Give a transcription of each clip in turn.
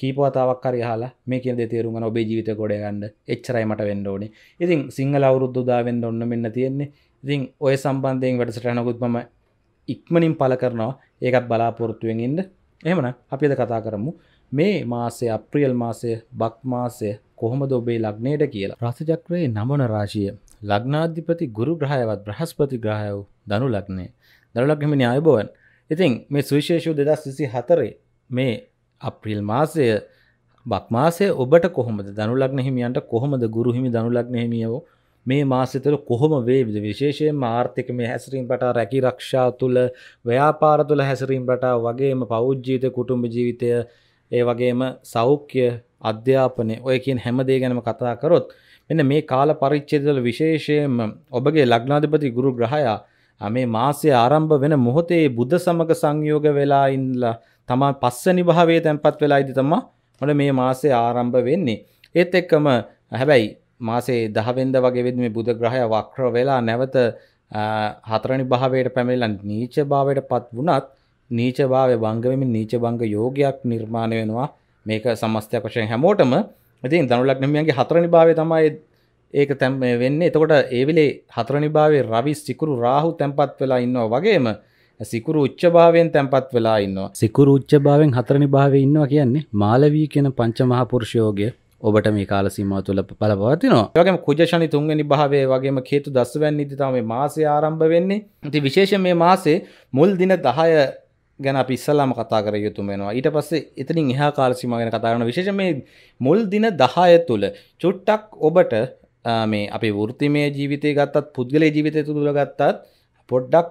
කීපවතාවක් හරි හලා මේ කියන දේ තේරුම් ගන්න ඔබේ ජීවිතය ගොඩ ගන්න එච්චරයි මට වෙන්න ඕනේ. ඉතින් සිංහල අවුරුද්ද උදා වෙන්න ඔන්න මෙන්න තියෙන්නේ. ඉතින් ඔය සම්බන්ධයෙන් වැඩසටහනකුත් මම ඉක්මනින් පළ කරනවා. ඒකත් බලාපොරොත්තුෙන් ඉන්න. එහෙමනම් අපි අද කතා කරමු මේ මාසය අප්‍රියල් මාසය බක් මාසය කොහොමද ඔබේ ලග්නයට කියලා. රසචක්‍රයේ නමන රාශිය ලග්නාධිපති ගුරු ග්‍රහයවත් බ්‍රහස්පති ග්‍රහය වූ දනු ලග්නය. දනු ලග්නමනි ආයුබෝවන්. ඉතින් මේ සුවිශේෂූ දෙදස් විසි හතරේ මේ අප්‍රිල් මාසය බක් මාසය ඔබට කොහොමද දනුලක් නහිමියන්ට කොහොමද ගුරුහිමි දනුලක් නහිමියෝ මේ මාසතල කොහොම වේවිද විශේෂයෙන් ආර්ථික මේ හැසිරීම් පට රැකි රක්ෂා තුළ ව්‍යාපාර තුළ හැසිරීම් පට වගේම පෞද්ජීත කුටුම්ඹ ජීවිතය ඒ වගේම සෞඛ්‍ය අධ්‍යාපනය ඔය කියෙන් හැමදේ ගැනම කතා කරොත් මෙන්න මේ කාල පරිච්චේදල විශේෂයෙන්ම ඔබගේ ලග්නාධපති ගුරු ග්‍රහයා මේ මාසය ආරම්භ වෙන මොහොතේ බුද්ධ සමග සංයෝග වෙලා ඉඳලා තමා පස්සනි භාවයේ තැන්පත් වෙලා ඉදි තමා මොන මේ මාසය ආරම්භ වෙන්නේ. ඒත් එක්කම හැබැයි මාසේ 10 වෙනිදා වගේ වෙද්දි මේ බුධ ග්‍රහය වක්‍ර වෙලා නැවත හතරනි භාවයට පැමිණලා නීච භාවයටපත් වුණත් නීච භාවය භංග වෙමින් නීච භංග යෝගයක් නිර්මාණය වෙනවා. මේක සමස්තයක් වශයෙන් හැමෝටම ඉතින් ධනුලග්නමියන්ගේ හතරනි භාවය තමයි ඒක තැම් වෙන්න එතකොට ඒවිලේ හතරනිභාවේ රවි සිකුරු රාහු තැන්පත් වෙලා ඉන්නවා වගේම සිකුරු උච්චභාවයෙන් තැන්පත් වෙලා ඉන්නවා සිකුරු උච්චභාවෙන් හතරනි භාවේ ඉන්නවා කියන්නේ මාලවී කියන පංචමහාපුරුෂයෝගේ ඔබට මේ කාල සීමාව තුළ බලපවතිනවා වගේම කුජශනි තුන්වෙනි භාවය වගේම කේතු දස්වැන් නිදි තමයි මාසය ආරම්භ වෙන්නේ ඉති විශේෂ මේ මාසේ මුල් දින දහය ගැන පිස්සල්ලාම කතා කර යුතු වෙනවා ඊට පස්සේ එතනින් එහා කාලසිම ගැන කතාරන විශේෂ මේ මුල් දින දහය තුළ චුට්ටක් ඔබට මේ අපි වෘතිමය ජීවිතය ගත්තත් පුද්ගලය ජීවිතය තුළ ගත්තත් පොඩ්ඩක්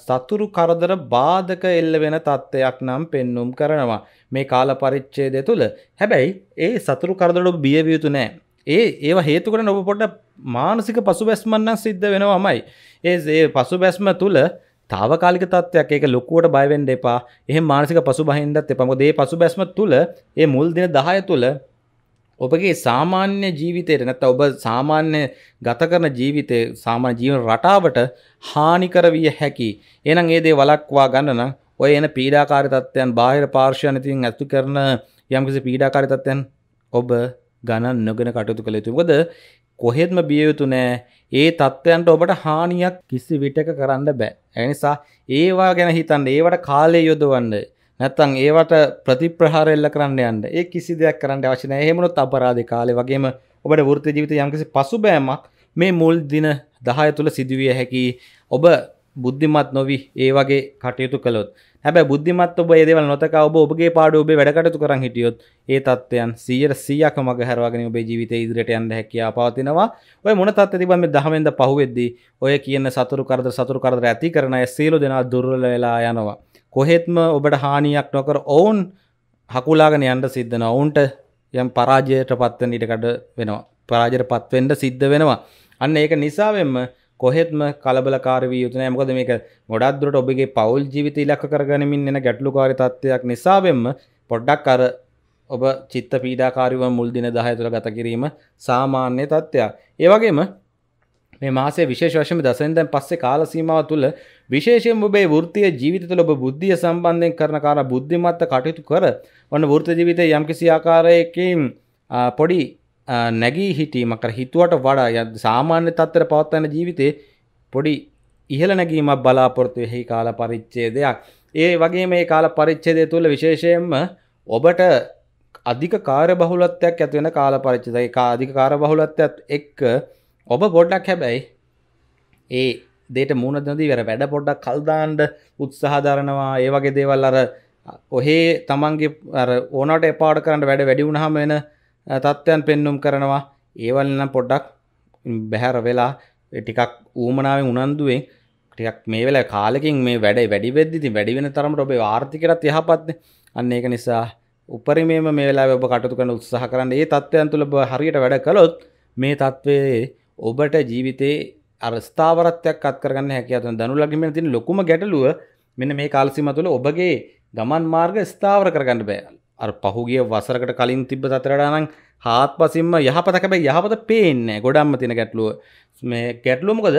සතුරු කරදර බාධක එල්ල වෙන තත්ත්වයක් නම් පෙන්නුම් කරනවා මේ කාල පරිච්චේදය තුළ හැබැයි ඒ සතුරු කරදරට බියවියුතු නෑ ඒ ඒවා හේතුකට නොබ පොඩ මානසික පසු බැස්මන්නම් සිද්ධ වෙනවාමයි ඒ ඒ පසු බැස්ම තුළ තාවකාලික තත්ත්වයක් ඒක ලොකුවට බයවෙන්ඩ එපා එහ මානසික පසු බහින්දත් එපමොදේ පසු බැස්ම තුළ ඒ මුල් දින දහය තුළ ඔබගේ සාමාන්‍ය ජීවිතයට නැත්ත ඔබ සාමාන්‍ය ගත කරන ජීවිතය සාමාන්‍ය ජීවන රටාවට හානිකර විය හැකි. එහෙනම් ඒ දේ වළක්වා ගන්න නම් ඔය එන පීඩාකාරී තත්ත්වයන් බාහිර පාර්ශ්වයන් ඉතින් ඇති කරන යම්කිසි පීඩාකාරී තත්ත්වයන් ඔබ ගණන් නොගෙන කටයුතු කළ යුතුයි. මොකද කොහෙත්ම බිය යුතු නෑ. ඒ තත්ත්වයන්ට ඔබට හානියක් කිසි විටක කරන්න බෑ. ඒ නිසා ඒවා ගැන හිතන්න, ඒවට කාලය යොදවන්න. නැත්තම් ඒවට ප්‍රතිප්‍රහාර එල්ල කරන්න යන්න. ඒ කිසි දෙයක් කරන්න අවශ්‍ය නැහැ. එහෙම උනොත් අපරාධේ කාලේ වගේම ඔබට වෘත්ති ජීවිතයේ යම්කිසි පසුබෑමක් මේ මුල් දින 10 තුල සිදුවිය හැකි. ඔබ බුද්ධිමත් නොවි ඒ වගේ කටයුතු කළොත්. හැබැයි බුද්ධිමත් ඔබ මේ දේවල් නොතකා ඔබ ඔබගේ පාඩුව ඔබේ වැඩ කටයුතු කරන් හිටියොත් ඒ තත්ත්වයන් 100%ක්ම මග හැරවාගෙන ඔබේ ජීවිතයේ ඉදිරියට යන්න හැකියාව පවතිනවා. ඔය මොන තත්ත්වෙද තිබ්බත් මේ 10 වෙනිදා පහුවෙද්දී ඔය කියන සතුරු කරදර සතුරු කරදර ඇති කරන අය සියලු දෙනා දුර්වල වෙලා යනවා. කොහෙත්ම ඔබට හානියක් නොකර ඔවුන් හකුලාගෙන යන්ට සිද්ධන ඔවුන්ට යම් පරාජයට පත්ව ඉටකට වෙනවා පරාජයට පත්වෙන්ට සිද්ධ වෙනවා අන්න ඒක නිසාවෙන්ම කොහෙත්ම කලබලකාරී යුතුන මොකද මේක ගොඩක්දුරට ඔබගේ පවුල් ජීවිත ඉලක්ක කරගනිමින් එන ගැටලුකාරි තත්ත්වයක් නිසාවෙන්ම පොඩ්ඩක් අර ඔබ චිත්ත පීඩාකාරිව මුල් දින දහය තුළ ගත කිරීම සාමාන්‍ය තත්ත්වයක් ඒවගේම මේ මාසේ විශේෂ වශයෙන් දසෙන්දන් පස්සේ කාල සීමාව තුළ විශේෂයෙන් ඔබේ වෘත්තීය ජීවිත තුළ ඔබ බුද්ධිය සම්බන්ධයෙන් කරන කාරණා බුද්ධිමත්ව කටයුතු කර ඔන්න වෘත්ත ජීවිතයේ යම්කිසි ආකාරයකින් පොඩි නැගී හිටීමක් කර හිතුවට වඩා සාමාන්‍ය තත්ත්වයට පවත්වන ජීවිතේ පොඩි ඉහළ නැගීමක් බලාපොරොත්තු වෙහි කාල පරිච්ඡේදයක්. ඒ වගේ මේ කාල පරිච්ඡේදය තුළ විශේෂයෙන්ම ඔබට අධික කාර්ය බහුලත්වයක් ඇති වෙන කාල පරිච්ඡේදය. ඒක අධික කාර්ය බහුලත්වයක් එක්ක ඔබ පොඩ්ඩක් හැබැයි ඒ දේට මුණදදී වැර වැඩ පොඩ්ඩක් කල්දාන්ඩ උත්සාහධරනවා ඒ වගේ දේවල් අර ඔහේ තමන්ගේ ඕනට එපාට කරන්න වැඩ වැඩි වුණහම වෙන තත්ත්වයන් පෙන්නුම් කරනවා ඒවල්නම් පොඩ්ඩක් බැහැර වෙලා ටිකක් ඌමනාවෙන් උනන්දුවෙන් ටිකක් මේ වෙලා කාලකින් මේ වැඩ වැඩි වෙද්දි වැඩි වෙන තරමට ඔබේ ආර්ථිකයත් යහපත්නේ අන්න ඒක නිසා උපරිමේම මේ වෙලාවේ ඔබ කටයුතු කරන උත්සාහ කරන්න ඒ තත්ත්වයන් තුල ඔබ හරියට වැඩ කළොත් මේ තත්ත්වයේ ඔබට ජීවිතේ අරස්ථාවරත්යක් අත්කරගන්න හැකතුන දනු ලගිමෙන තින ලොකුම ගැටලුව මෙන මේ කාලසිම තුළ ඔබගේ ගමන් මාර්ග ස්ථාවර කරගන්න බෑ අර පහුගිය වසරකට කලින් තිබ්බ තතරඩානං හාත් පසින්ම යහපතකැබයි යහපත පේන්නේ ගොඩම්ම තින ගැටලුව මේ ගැටලුමකද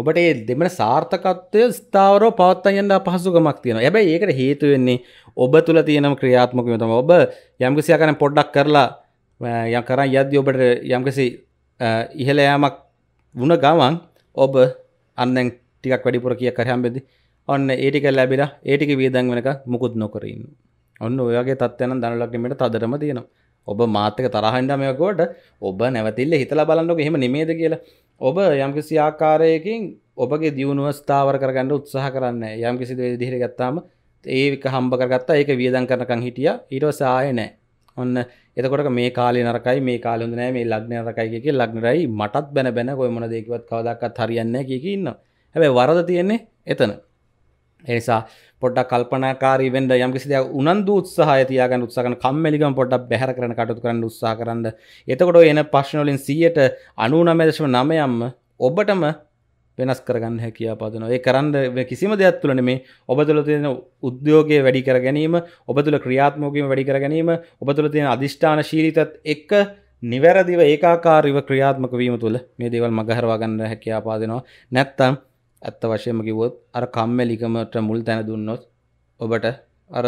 ඔබට ඒ දෙමන සාර්ථකත්වය ස්ථාවරෝ පවත්තයන්න පහසුකමක් තියෙන ඇබයි ඒකට හේතුවෙන්නේ ඔබ තුළ තියනම් ක්‍රියාත්මකම තම ඔබ යම්කිසිය කරන පොඩ්ඩක් කරලා යකරන් යද්‍ය ඔබට යම්කිසි ඉහලෑමක් වුණ ගමන් ඔබ අන්නෙන් ටිකක් වැඩිපුර කිය කරහම්බෙදි ඔන්න ඒටික ලැබිලා ඒටික වියදන් වෙනක මුකුත් නොකරන්න ඔන්න ඔයගේ තත්වයන දනුලක්නීමට තදරම තියෙනවා ඔබ මාතක තරහන්ඩමයකොට ඔබ නැවතිල්ල හිතලා බලන්නක එහෙම නිමේද කියලා ඔබ යම්කිසි ආකාරයකින් ඔබගේ දියුණුව ස්ථාවර කරගන්න උත්සාහ කරන්න යම් කිසි දිහිර ගත්තාම ඒක හම්බ කරගත්තා ඒක වියදන් කරනකං හිටිය ඊටව සාය නෑ ඔන්න එතකොට මේ කාලේ නරකයි මේ කාලේ හොඳ නෑ මේ ලග්න නරකයි කිය කිය ලග්න රයි මටත් බැන බැන කොයි මොන දෙයකවත් කවදාකවත් හරියන්නේ නෑ කිය කී ඉන්නවා. හැබැයි වරද තියෙන්නේ එතන. එනිසා පොඩ්ඩක් කල්පනාකාරී වෙන්න යම් කිසි දෙයක් උනන්දු උත්සාහය තියාගන්න උත්සාහ කරන කම්මැලිකම පොඩ්ඩක් බැහැර කරන කටයුතු කරන්න උත්සාහ කරන්න. එතකොට එන ප්‍රශ්න වලින් 100ට 99.9ක්ම ඔබටම වෙනස් කරගන්න හැකිය පදන ඒ කරන්න කිසිම දෙයක් තුළන මේ ඔබ තුළ තියෙන උද්‍යෝගය වැඩි කර ගැනීම ඔබ තුළ ක්‍රියාත්මෝකීම වැඩි කර ගැනීම ඔබ තුළ තියෙන අධිෂ්ඨාන ශීරිතත් එක්ක නිවැරදිව ඒකාකාරව ක්‍රියාත්මක වීම තුළ මේ දේවල් මගහරවාගන්න හැකියා පාදනවා නැත්තම් ඇත්ත වශයම කිවොත් අර කම්මැලිකමට මුල් තැන දුන්නොත් ඔබට අර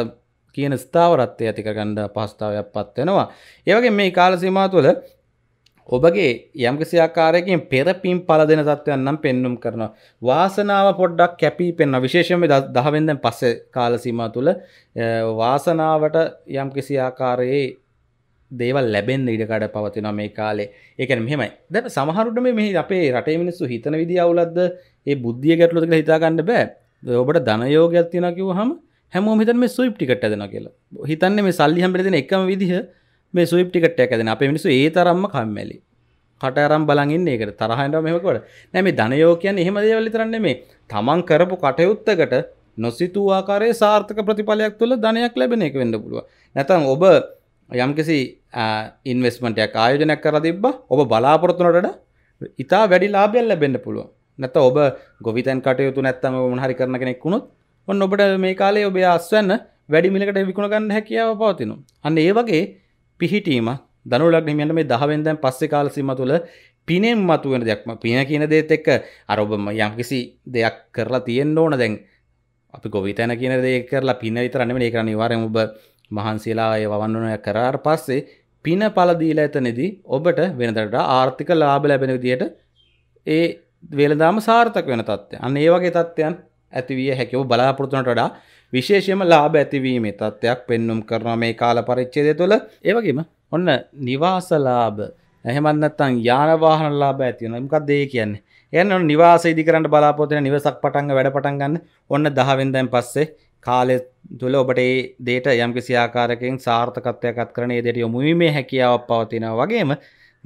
කියන ස්ථාවරත්වය ඇතිකගණ්ඩ පහස්ථාවයක් පත්වෙනවා ඒවගේ මේ කාලසිමා තුළ ඔබගේ යම්කිසියාකාරයකින් පෙර පින් පල දෙන තත්ත්වයන් නම් පෙන්නුම් කරනවා. වාසනාව පොඩ්ඩක් කැපී පෙන්න විශේෂම දහවෙන්දැන් පස්සේ කාලසීමා තුළ වාසනාවට යම් කිසි ආකාරයේ දේවල් ලැබෙන් ඉඩකඩ පවතිනවා මේ කාලේ ඒකන මෙහෙමයි දැට සමහරුට මේ අපේ රටේ මිනිස්සු හිතන විදි අවුලද්ද ඒ බුද්ධිය ගැටලුතුක හිතාගන්න බෑ ඔබට ධනයෝගයක් තියෙන කිව්ව හම හැමෝම හිතන් මේ සුයිප් ටිකට දෙන කියලා හිතන්නේ මේ සල්ලි හැම්බෙලා දෙන එකම විදිහ මේ සුවිප් ටිකට ඇදෙන අප මිනිසු ඒ තරම්ම කම්මැලි කට අරම් බලගන්න ඒකට තරහන්ට මෙමකොට නැම ධනයෝ කියන්න එහෙම දේවල්ලි තරන්නේ මේ තමන් කරපු කටයුත්තකට නොසිතු ආකාරය සාර්ථක ප්‍රතිඵලයක් තුළ ධනයක් ලැබෙන එක වෙන්න පුළුව නැතන් ඔබ යම්කිසි ඉන්වස්මටයක් ආයෝජනයක් කර තිබ්බ ඔබ බලාපොරත්තුනට ඉතා වැඩි ලාබෙල් ලැබෙන්න්න පුළුව නැත ඔබ ගොවිතැන් කටයුතු නැත්තම මොහරි කරන කෙනෙක් වුණොත් ඔන්න ඔබට මේ කාලේ ඔබේ අස්වන්න වැඩි මිලකට විකුණගන්න හැකියාව පවතිනු අන්න ඒ වගේ පිහිටීම දනුලක් හිමියන්ට මේ දහවෙන් දැන් පස්සේ කාල සීම තුළ පිනෙන් මතුවෙන දෙයක්ම පින කියන දේත් එක්ක අර ඔබ යම්කිසි දෙයක් කරලා තියෙන්න ඕන දැන් අපි ගොවිතැන කියන දේ කරලා පින විතර නෙමෙයි ඒක අනිවාර්යෙන් ඔබ මහන්සියලා ඒ වවන්නන කරාට පස්සේ පින පළ දීලා එතනදී ඔබට වෙනදට ආර්ථික ලාභ ලැබෙන විදියට ඒ වේලදාම සාර්ථක වෙන තත්ත්වය. අන්න ඒ වගේ තත්ත්වයන් ඇති විය හැකියි. ඔබ බලාපොරොත්තු වඩා විශේෂයම ලාභ ඇතිවීමේ තත්ත්වයක් පෙන්නුම් කරන මේ කාල පරිච්ඡේදය තුළ ඒ වගේම ඔන්න නිවාසලාභ එහෙමත් නැත්නම් යානවාහන ලාභ ඇති වෙනවා. මොකක්ද ඒ කියන්නේ? එන්න ඔන්න නිවාස ඉදි කරන්න බලාපොරොත්තු වෙන නිවසක් පටන් වැඩ පටන් ගන්න ඔන්න 10 වෙනිදාන් පස්සේ කාලය තුළ ඔබට ඒ දේට යම්කිසි ආකාරයකින් සාර්ථකත්වයක් අත්කරන ඒ දේට යොමු වීමේ හැකියාවක් පවතිනවා වගේම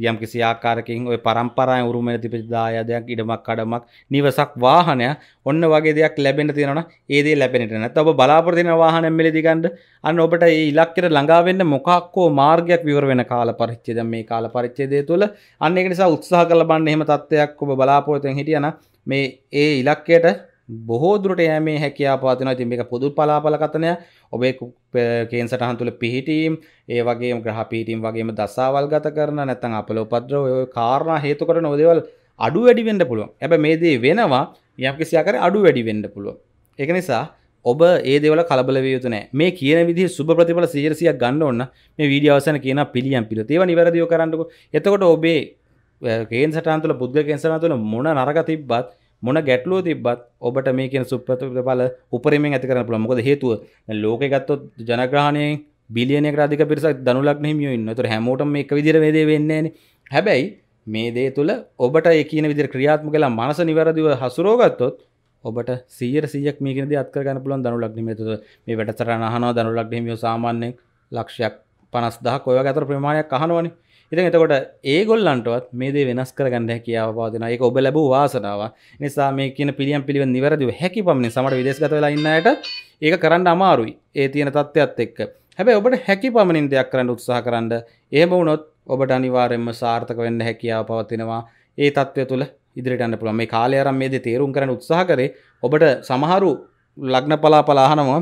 යම් කිසි ආකාරකින් ඔය පරම්පරාය උරුමෙන තිබිච්ච දායාදයක් ඉඩමක් අඩමක් නිවසක් වාහනය ඔන්න වගේ දෙයක් ලැබෙන්න තියෙනවා ඒ දේ ලැබෙන්නට නැත්නම් ඔබ බලාපොරොත්තු වෙන වාහනයක් මිලදී ගන්න අන්න ඔබට ඒ ඉලක්කයට ළඟා වෙන්න මොකක් හෝ මාර්ගයක් විවර වෙන කාල පරිච්ඡේදය මේ කාල පරිච්ඡේදය තුළ අන්න ඒක නිසා උත්සාහ කරලා බලන්න එහෙම තත්ත්වයක් ඔබ බලාපොරොත්තු වෙන හිටියනම් මේ ඒ ඉලක්කයට බොහෝදුරට යෑමේ හැකයා පාතින තින් මේක පොදු පලාපල කතනය ඔබේ කේන් සටහන් තුළ පිහිටීම් ඒ වගේ ග්‍රහ පිහිටීම් වගේම දසාවල් ගත කරන නැතන් අපල උපද්‍ර ඔය කාරණ හේතු කර නොදේවල් අඩු වැඩි වෙන්න පුළුවන් ඇබ මේදේ වෙනවා යම්කිසියාකර අඩු වැඩි වෙන්න පුළුවන් ඒක නිසා ඔබ ඒ දෙවල කලබල යුතු නෑ මේ කියන විදි සුබ ප්‍රතිඵල සීරසියක් ගන්න ඔන්න මේ වීඩිය අවසන කියන පිළියම් පිළ ඒව නිවැරදිෝ කරන්නක එතකොට ඔබේ කේන් සටන්තුල පුද්ග කෙන්සරතුල මොන නරග තිබ්බත් මොන ගැටලුව තිබත් ඔබට මේකෙන සුප්‍රත පල උපරමෙන් ඇති කරන පුළ මොකද හේතුව ලෝක ගත්තොත් ජනග්‍රහණය බිලියන රාධික පිරිසක් දනුලක් හිමියන්න තුර හැමෝට මේ එක විදිර වේදේ වෙන්නේ හැබැයි මේ දේ තුළ ඔබට එකන විදිර ක්‍රියාත්ම කලා මනස නිවැරදිව හසුරෝගත්තොත් ඔබට සීර සියක් මේකද අත්කරගන්න පුළන් දනු ලක්නීමතු මේ වැටසර අහනවා දනු ලක්නීමියෝ සාමාන්‍ය ලක්ෂයක් පනස්දා කොය ගතර ප්‍රමාණයක් අහනවනේ ඉතින් එතකොට ඒගොල්ලන්ටවත් මේ දේ වෙනස් කරගන්න හැකියාව පවතිනවා. ඒක ඔබ ලැබූ වාසනාව. නිසා මේ කියන පිළියම් පිළිවෙත් නිවැරදිව හැකි පමණින් සමහර විදේශගත වෙලා ඉන්න අයට ඒක කරන්න අමාරුයි. ඒ තියෙන තත්ත්වයක් එක්ක. හැබැයි ඔබට හැකි පමණින් දෙයක් කරන්න උත්සාහ කරන්න. එහෙම වුණොත් ඔබට අනිවාර්යෙන්ම සාර්ථක වෙන්න හැකියාව පවතිනවා. ඒ තත්ත්වය තුළ ඉදිරියට යන්න පුළුවන්. මේ කාලය අරන් මේ දේ තේරුම් කරන්න උත්සාහ කරේ ඔබට සමහරු ලග්න පලාපල අහනවා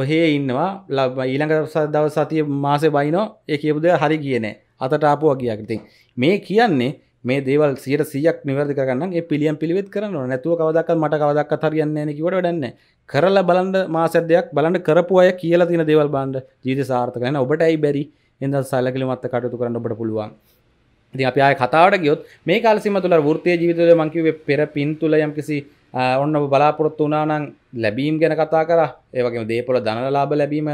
ඔහේ ඉන්නවා ඊළඟ දවස් සතිය මාසේ බයිනෝ ඒ කියපු දේ හරි ගියේ නෑ අතට ආපුවා කියාගති මේ කියන්නේ මේ දේවල් සියට සියක් නිවැරදි කරගන්න ඒ පිළියම් පිළිවෙත් කරනවා නැතුව කවදක් මට කවදක් හරියන්නේ නැහැ කිව්වට වැඩක් නැහැ කරලා බලන්න මාසයක් දෙයක් බලන්න කරපු අය කියලා තියෙන දේවල් බලන්න ජීවිතය සාර්ථක වෙන ඔබට ඇයි බැරි එඳන් සැලකිලිමත් කටයුතු කරන්න ඔබට පුළුවන් ඉතින් අපි ආයේ කතාවට ගියොත් මේ කාලසීම තුළ වෘත්තීය ජීවිතවල මං කිව්වේ පෙර පින් තුල යම්කිසි ඔන්න බලාපොරොත්තු වනානං ලැබීම් ගැන කතා කර ඒවගේ දේපොල දනලාබ ලැබීම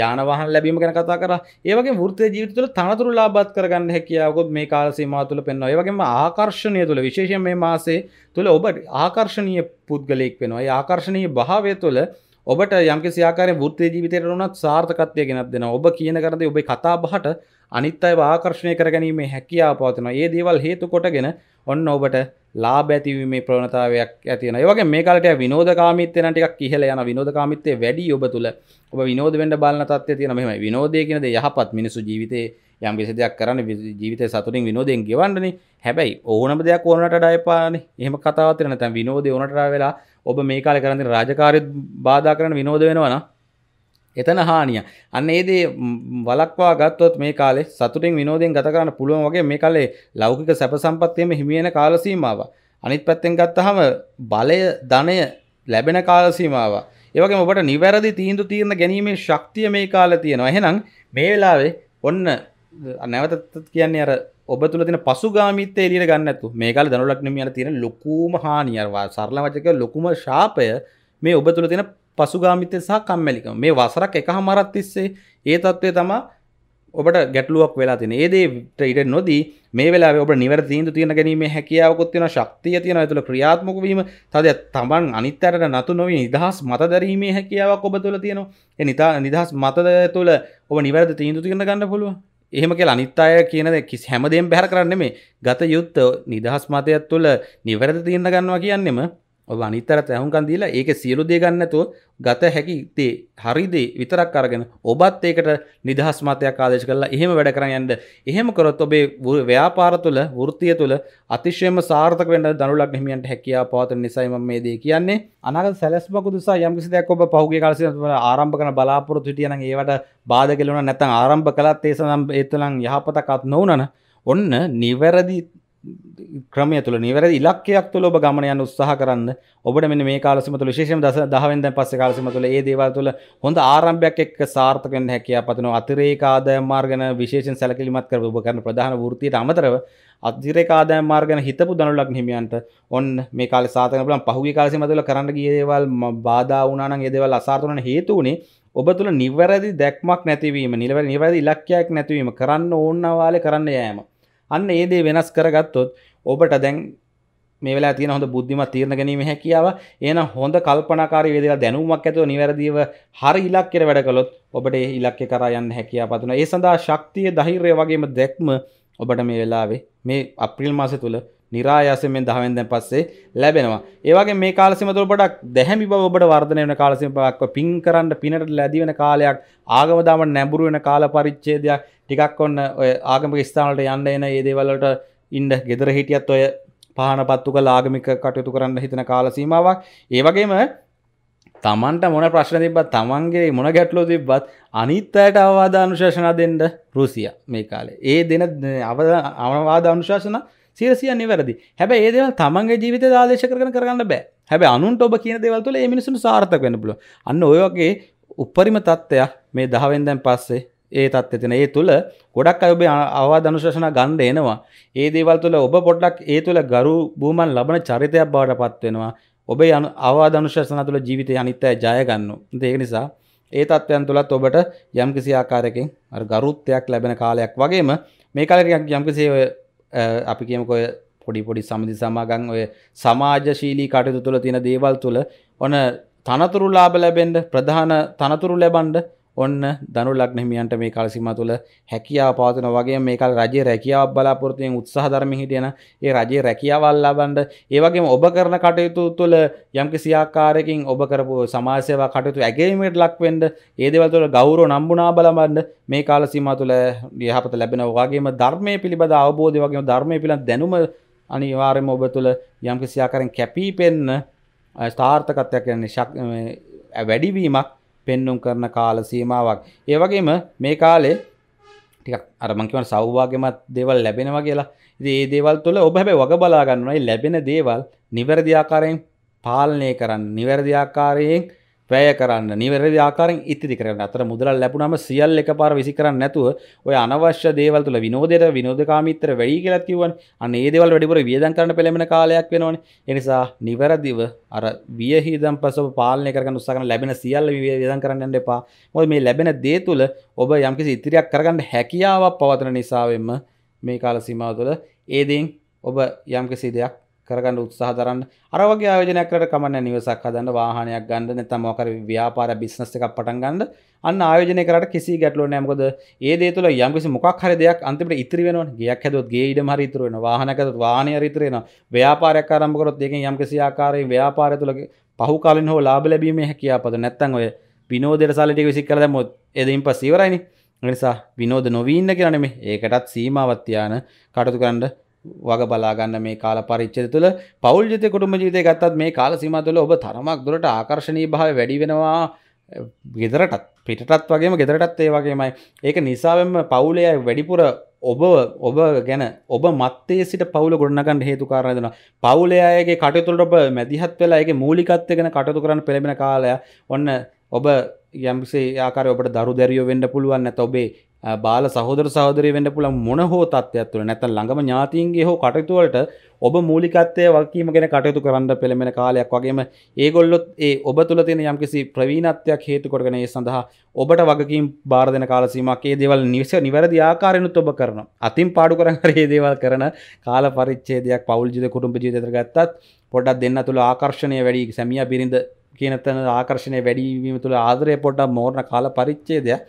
යානවාහන් ලැබීම ගැන කතා කර ඒවගේ ෘතය ජීවිතල තනතුරු ලාබත් කරගන්න හැකියාවකොත් මේ කාලසීමමා තුළ පෙන්වා ඒවගේම ආකර්ශණය තුළ විශේෂය මේ මාසේ තුළ ඔබ ආකර්ශණය පුද්ගලෙක් වෙනවා ආකර්ශණය භාවය තුළ ඔබට යම්කිසි ආකාරයෙන් වෘත්ති ජීවිතයට උනත් සාර්ථකත්වය ගෙනත් දෙනවා. ඔබ කියන කරදේ ඔබේ කතා බහට අනිත් අයව ආකර්ෂණය කරගැනීමේ හැකියාව පවතිනවා. මේ දේවල් හේතු කොටගෙන ඔන්න ඔබට ලාබ ඇතිවීමේ ප්‍රවණතාවයක් ඇතින ඒවගේ මේ කලට විනෝදකාමිත්වය ටිකක් කියහල යන විනෝදකාමිත්වය වැඩි ඔබ තුළ ඔබ විනෝද වෙන්ඩ බලන තත්ය තියෙන මෙම විනෝදය කියනද යහපත් මිනිසු ජීවිතය යම් කිසි දෙයක් කරන්න ජීවිතය සතුරින් විනෝදයෙන් ගෙවන්නන හැබැයි ඕනම දෙයක් ඕනට ඩයපාන එහම කතාවතරන තැන් විනෝද ඕනට වෙලා ඔබ මේ කාල කරන්න රාජකාරය බාධා කරන විනෝද වෙනවන එතන හානිය අන්න ඒදේ වලක්වා ගත්තොත් මේ කාලේ සතුටින් විනෝදයෙන් ගත කරන්න පුළුවන් වගේ මේ කාලේ ලෞකික සැප සම්පත්තියෙම හිමියන කාල සීමාව අනිත් පැත්තෙන් ගත්තහම බලය ධනය ලැබෙන කාල සීමාව ඒ වගේම ඔබට නිවැරදි තීන්දුව తీරන ගැනීමේ ශක්තිය මේ කාලේ තියෙනවා එහෙනම් මේ වෙලාවේ ඔන්න නැවතත් කියන්නේ අර ඔබ තුළ තින පසුගාමිත්තේ එලියට ගන්න ඇතු මේ කාල දනුලක් නෙමෙයි අර තියෙන ලොකුම හානියවා සරල වචක ලොකුම ශාපය මේ ඔබ තුළ තියෙන පසුගාමිතය සහ කම්මැලිකම මේ වසරක් එක හමරත් තිස්සේ ඒ තත්ත්වය තමා ඔබට ගැටලුවක් වෙලා තින ඒදේට ඉට නොදී මේ වෙලා ඔබ නිවර දීන්තු තියෙන ගැනීම හැකියාවකොත් තියෙන ශක්තිය තියෙන ඇතුළ ක්‍රියාත්මක වීම තද තමන් අනිත්තරට නතු නොවී නිදහස් මත දැරීමේ හැකියාවක් ඔබ තුළ තියෙනවා එ නිතා නිදහස් මතද තුළ ඔබ නිවැරද තීන්තු තියෙන ගන්න පුළුව එහෙම කියලා අනිත් අය කියනද කිසි හැමදේම බැහැර කරන්නේ මේ ගත යුත්ත නිදහස් මතයත් තුළ නිවැරදි තියෙන ගන්නවා කියන්නෙම ඔබ අනිතරත් ඇහුම්කන් දීලා ඒක සියලු දේ ගන්න නැතුව ගත හැකි තේ හරි දේ විතරක් අරගෙන ඔබත් ඒකට නිදහස් මතයක් ආදේශ කරලා එහෙම වැඩ කරන් යන්න. එහෙම කරොත් ඔබේ ව්‍යාපාර තුළ වෘත්තිය තුළ අතිශයම සාර්ථක වෙන්න දනුලක් හිමියන්ට හැකියාව පවතින නිසායි මම මේ දේ කියන්නේ. අනාගත සැලැස්මක් උදෙසා යම්කිසි දෙයක් ඔබ පහුගිය කාලේ සිට ආරම්භ කරන බලාපොරොත්තු හිටියා නම් ඒවට බාධා කෙලුණා නැත්නම් ආරම්භ කළත් ඒ සඳහන් ඒත් නම් යහපතක් අත් නොවුණා ඔන්න නිවැරදි ක්‍රමය තුළ නිවැර ඉලක්කයක් තුළ ඔබ ගමනයන් උත්සාහ කරන්න ඔබට මෙ මේ කාලසම තුළ විශේෂම දස දහවෙන්ද පස්ස කාලසම තුළ ඒ දේවල් තුළ හොඳ ආරම්භයක් එක් සාර්ථකෙන් හැකියා පතන අතිරේක ආදායම් මාර්ගන විශේෂෙන් සැලකිලිමත් කර ඔබ කරන ප්‍රධාන වෘත්තියට අමතරව අධිරේක ආදායම් මාර්ගන හිතපු දනුලක් හිමියන්ට ඔන්න මේ කාලේ සාතන බලන් පහුගිය කාලසම තුළ කරන්න ගිය දේවල් බාධා වුණා නම් ඒ දේවල් අසාර්ථක වන හේතු උනේ ඔබ තුළ නිවැරදි දැක්මක් නැතිවීම නිවැරදි නිවැරදි ඉලක්කයක් නැතිවීම කරන්න ඕනවාලේ කරන්න යෑම අන්න ඒදේ වෙනස් කරගත්තොත් ඔබට දැන් මේ වෙලා තියෙන හොඳ බුද්ධිමත් තීරණ ගැනීම හැකියාව එන හොඳ කල්පනාකාරී වේදලා දැනුමක් ඇතුව නිවැරදිව හරි ඉලක්කයට වැඩ කළොත් ඔබට ඒ ඉලක්කය කරා යන්න හැකියාව පතුන ඒ සඳහා ශක්තිය ධෛර්යය වගේම දැක්ම ඔබට මේ වෙලාවේ මේ අප්‍රිල් මාසය තුල නිරායාසයෙන් මේ 10 වෙනිදා පස්සේ ලැබෙනවා. ඒ වගේ මේ කාලසීම තුළ ගොඩක් දැහැමි බව ඔබට වර්ධනය වෙන කාලසීමාවක් පින් කරන්න පිනට ලැබි වෙන කාලයක් ආගම දාමට නැඹුරු වෙන කාල පරිච්ඡේදයක් ටිකක් ඔන්න ඔය ආගමික ස්ථාන වලට යන්න එන මේ දේවල් වලට ඉන්න gedara හිටියත් ඔය පහන පත්තු කළ ආගමික කටයුතු කරන්න හිතන කාලසීමාවක්. ඒ වගේම තමන්ට මොන ප්‍රශ්න තිබත් තමන්ගේ මොන ගැටලෝ තිබ්බත් අනිත් අයට අවවාධ අනුශාසනා දෙන්න රුසියා මේ කාලේ. ඒ දෙන අවවාධ අනුශාසනා සිරසියන්නේ වැරදි හැබ ඒදව තමන්ගේ ජීවිත දාදේශ කරන කරන්න බෑ හැබ අනුන්ට ඔබ කියන දෙවල්තුල මිනිසුන් සාර්ථක වන්න පුල අන්න ඔයගේ උපරිම තත්ත්වයක් මේ දහවෙන්දැන් පස්සේ ඒ තත්ත්ව තින ඒ තුළ ගොඩක් අයඔබේ අවා දනුශෂණ ගණ්ඩ එනවා ඒ දේවල් තුළ ඔබ පොඩ්ඩක් ඒ තුළ ගරු බූමන් ලබන චරිතයක් බවට පත්වෙනවා ඔබේ යන අවා දනුශෂණ තුළ ජීවිතය අනිත්තය ජයගන්න ඒක නිසා ඒ තත්ත්වයන් තුළත් ඔබට යම්කිසි ආකාරයකින් ගරුත්තයක් ලැබෙන කාලයක් වගේම මේ කාලයක් යම්කිසේ අපි කියමකොය පොඩි පොඩි සමඳි සමාගං ඔය සමාජශීලී කටයුතු තුළ තියෙන දේවල් තුළ ඔන තනතුරු ලාබ ලැබෙන්ඩ ප්‍රධාන තනතුරු ලැබන්ඩ ඔන්න දනු ලක්නහිමියන්ට මේ කාලසිම තුළ හැකියාව පාතන වගේ මේකල් රජය රැකියාව බලාපොරතුයෙන් උත්සාහධර්ම හිටියන ඒ රජයේ රැකියාවල් ලබන්ඩ ඒවගේ ඔබ කරන කටයුතු තුළ යම්කි සියාකාරකින් ඔබ කරපු සමාසයව කටයුතු ඇගේීමට ලක්වෙන්ඩ ඒදවතුළ ගෞරෝ නම්බුනා බලබන්ඩ මේ කාලසිම තුළ යහපත ලැබෙන වගේම ධර්මය පිළිබඳ අවබෝධය වගේ ධර්මය පිළ දැනුම අනිවාර්යම ඔබ තුළ යම්කි සියාකරෙන් කැපී පෙන්න ස්ථාර්ථකත්යක් කියන්නේ වැඩිවීමක් පෙන්නුම් කරන කාල සීමාවක්. ඒ වගේම මේ කාලේ ටිකක් අර මං කියවන සෞභාග්‍යමත් දේවල් ලැබෙනවා කියලා. ඉතින් මේ දේවල් තුළ ඔබ හැබැයි වග බලා ගන්න ඕනේ ලැබෙන දේවල් නිවැරදි ආකාරයෙන් පාලනය කරන්න, නිවැරදි ආකාරයෙන් වැය කරන්න නිවැරදි ආකාරයෙන් ඉතිරි කරන්න. අතර මුදලක් ලැබුණාම සියල්ල එකපාර විසි කරන්න නැතුව ඔය අනවශ්‍ය දේවල් තුල විනෝදයට විනෝදකාමීත්වයට වැඩි කියලා කිව්වනේ. අන්න ඒ දේවල් වැඩිපුර වියදම් කරන්න පෙළඹෙන කාලයක් වෙනවනේ. ඒ නිසා නිවැරදිව අර වියහිදම් පසව පාලනය කරගන්න උත්සාහ කරන ලැබෙන සියල්ල වියදම් කරන්න යන්න එපා. මොකද මේ ලැබෙන දේ තුල ඔබ යම්කිසි ඉතිරියක් කරගන්න හැකියාවක් පවතන නිසාවෙන්ම මේ කාල සීමාව තුළ ඒ දේෙන් ඔබ යම්කිසි දෙයක් කරගන්න උත්සාහ දරන්න අර වගේ ආයෝජනයක් කරලා කමන්න නිවසක් හදන්න වාහනයක් ගන්න නැත්නම් මොකක් ව්‍යාපාර බිස්නස් එකක් පටන් ගන්න අන්න ආයෝජනය කරාට කිසි ගැටලුවක් නැහැ මොකද ඒ දේ තුළ යම්කිසි මොකක් හරි දෙයක් අන්තිමට ඉතිරි වෙනවනේ ගෙයක් හැදුවොත් ගේ ඉඩම හරි ඉතුරු වෙනවා වාහනයක් හැදුවොත් වාහනය හරි ඉතුරු වෙනවා ව්‍යාපාරයක් ආරම්භ කරොත් ඒකෙන් යම්කිසි ආකාරයෙන් ව්‍යාපාරය තුළ පහු කාලින් හෝ ලාභ ලැබීමේ හැකියාවපද නැත්නම් ඔය විනෝදයට සල්ලි ටික විසික් කරලා දැම්මොත් එදින් පස්සේ ඉවරයිනේ නිසා විනෝද නොවීන්න කියනනේ ඒකටත් සීමාවත්තියාන කටතු කරන්න වග බලාගන්න මේ කාල පරිච්චර තුළ පවල් ජත කුටුම ජීතය ගත්තත් මේ කාල සීම තුළ ඔබ තරමක් දුරට ආකර්ශණී භාව වැඩි වෙනවා ගෙදරටත් පිටත් වගේම ගෙදරටත් ඒ වගේමයි ඒක නිසාවෙම පවුලයයි වැඩිපුර ඔබ ඔබ ගැන ඔබ මත්තේ සිට පවුල ගොඩනගන්න හේතුකාරය දෙෙන පවුලේ අයගේ කටයුතුළට ඔබ මැදිහත් වෙලා ඒගේ මූලිකත්ය ගැන කටතු කරන්න පෙළබෙන කාලය ඔන්න ඔබ යම්සේ ආකාර ඔබට දරු දැරියෝ වෙන්න පුළුවන් නැත ඔබේ බාල සහෝදර සහෝදරය වෙන්න පුළ මොන හෝ තත්ත්වයක් තුළ නැතන් ළඟම ඥාතීන්ගේ හෝ කටයුතුවලට ඔබ මූලිකත්වය වකීම ගැන කටයුතු කරන්න පෙළමෙන කාලයක් වගේම ඒගොල්ලොත් ඒ ඔබ තුළ තියෙන යම්කිසි ප්‍රවීණත්වයක් හේතු කොටගෙන ඒ සඳහා ඔබට වගකින් බාර දෙන කාලසීමක් ඒ දේවල් නිවස නිවැරදි ආකාරයනුත් ඔබ කරන අතින් පාඩු කරන් හරි ඒ දේවල් කරන කාල පරිච්ඡේදයක් පවුල් ජීවිත කුටුම්බ ජීවිතය ගත්තත් පොඩ්ඩක් දෙන්න තුළ ආකර්ෂණය වැඩි සැමියා බිරිඳ කියන තැන ආකර්ෂණය වැඩිවීම තුළ ආදරය පොඩ්ඩක් මෝරණ කාල පරිච්ඡේදයක්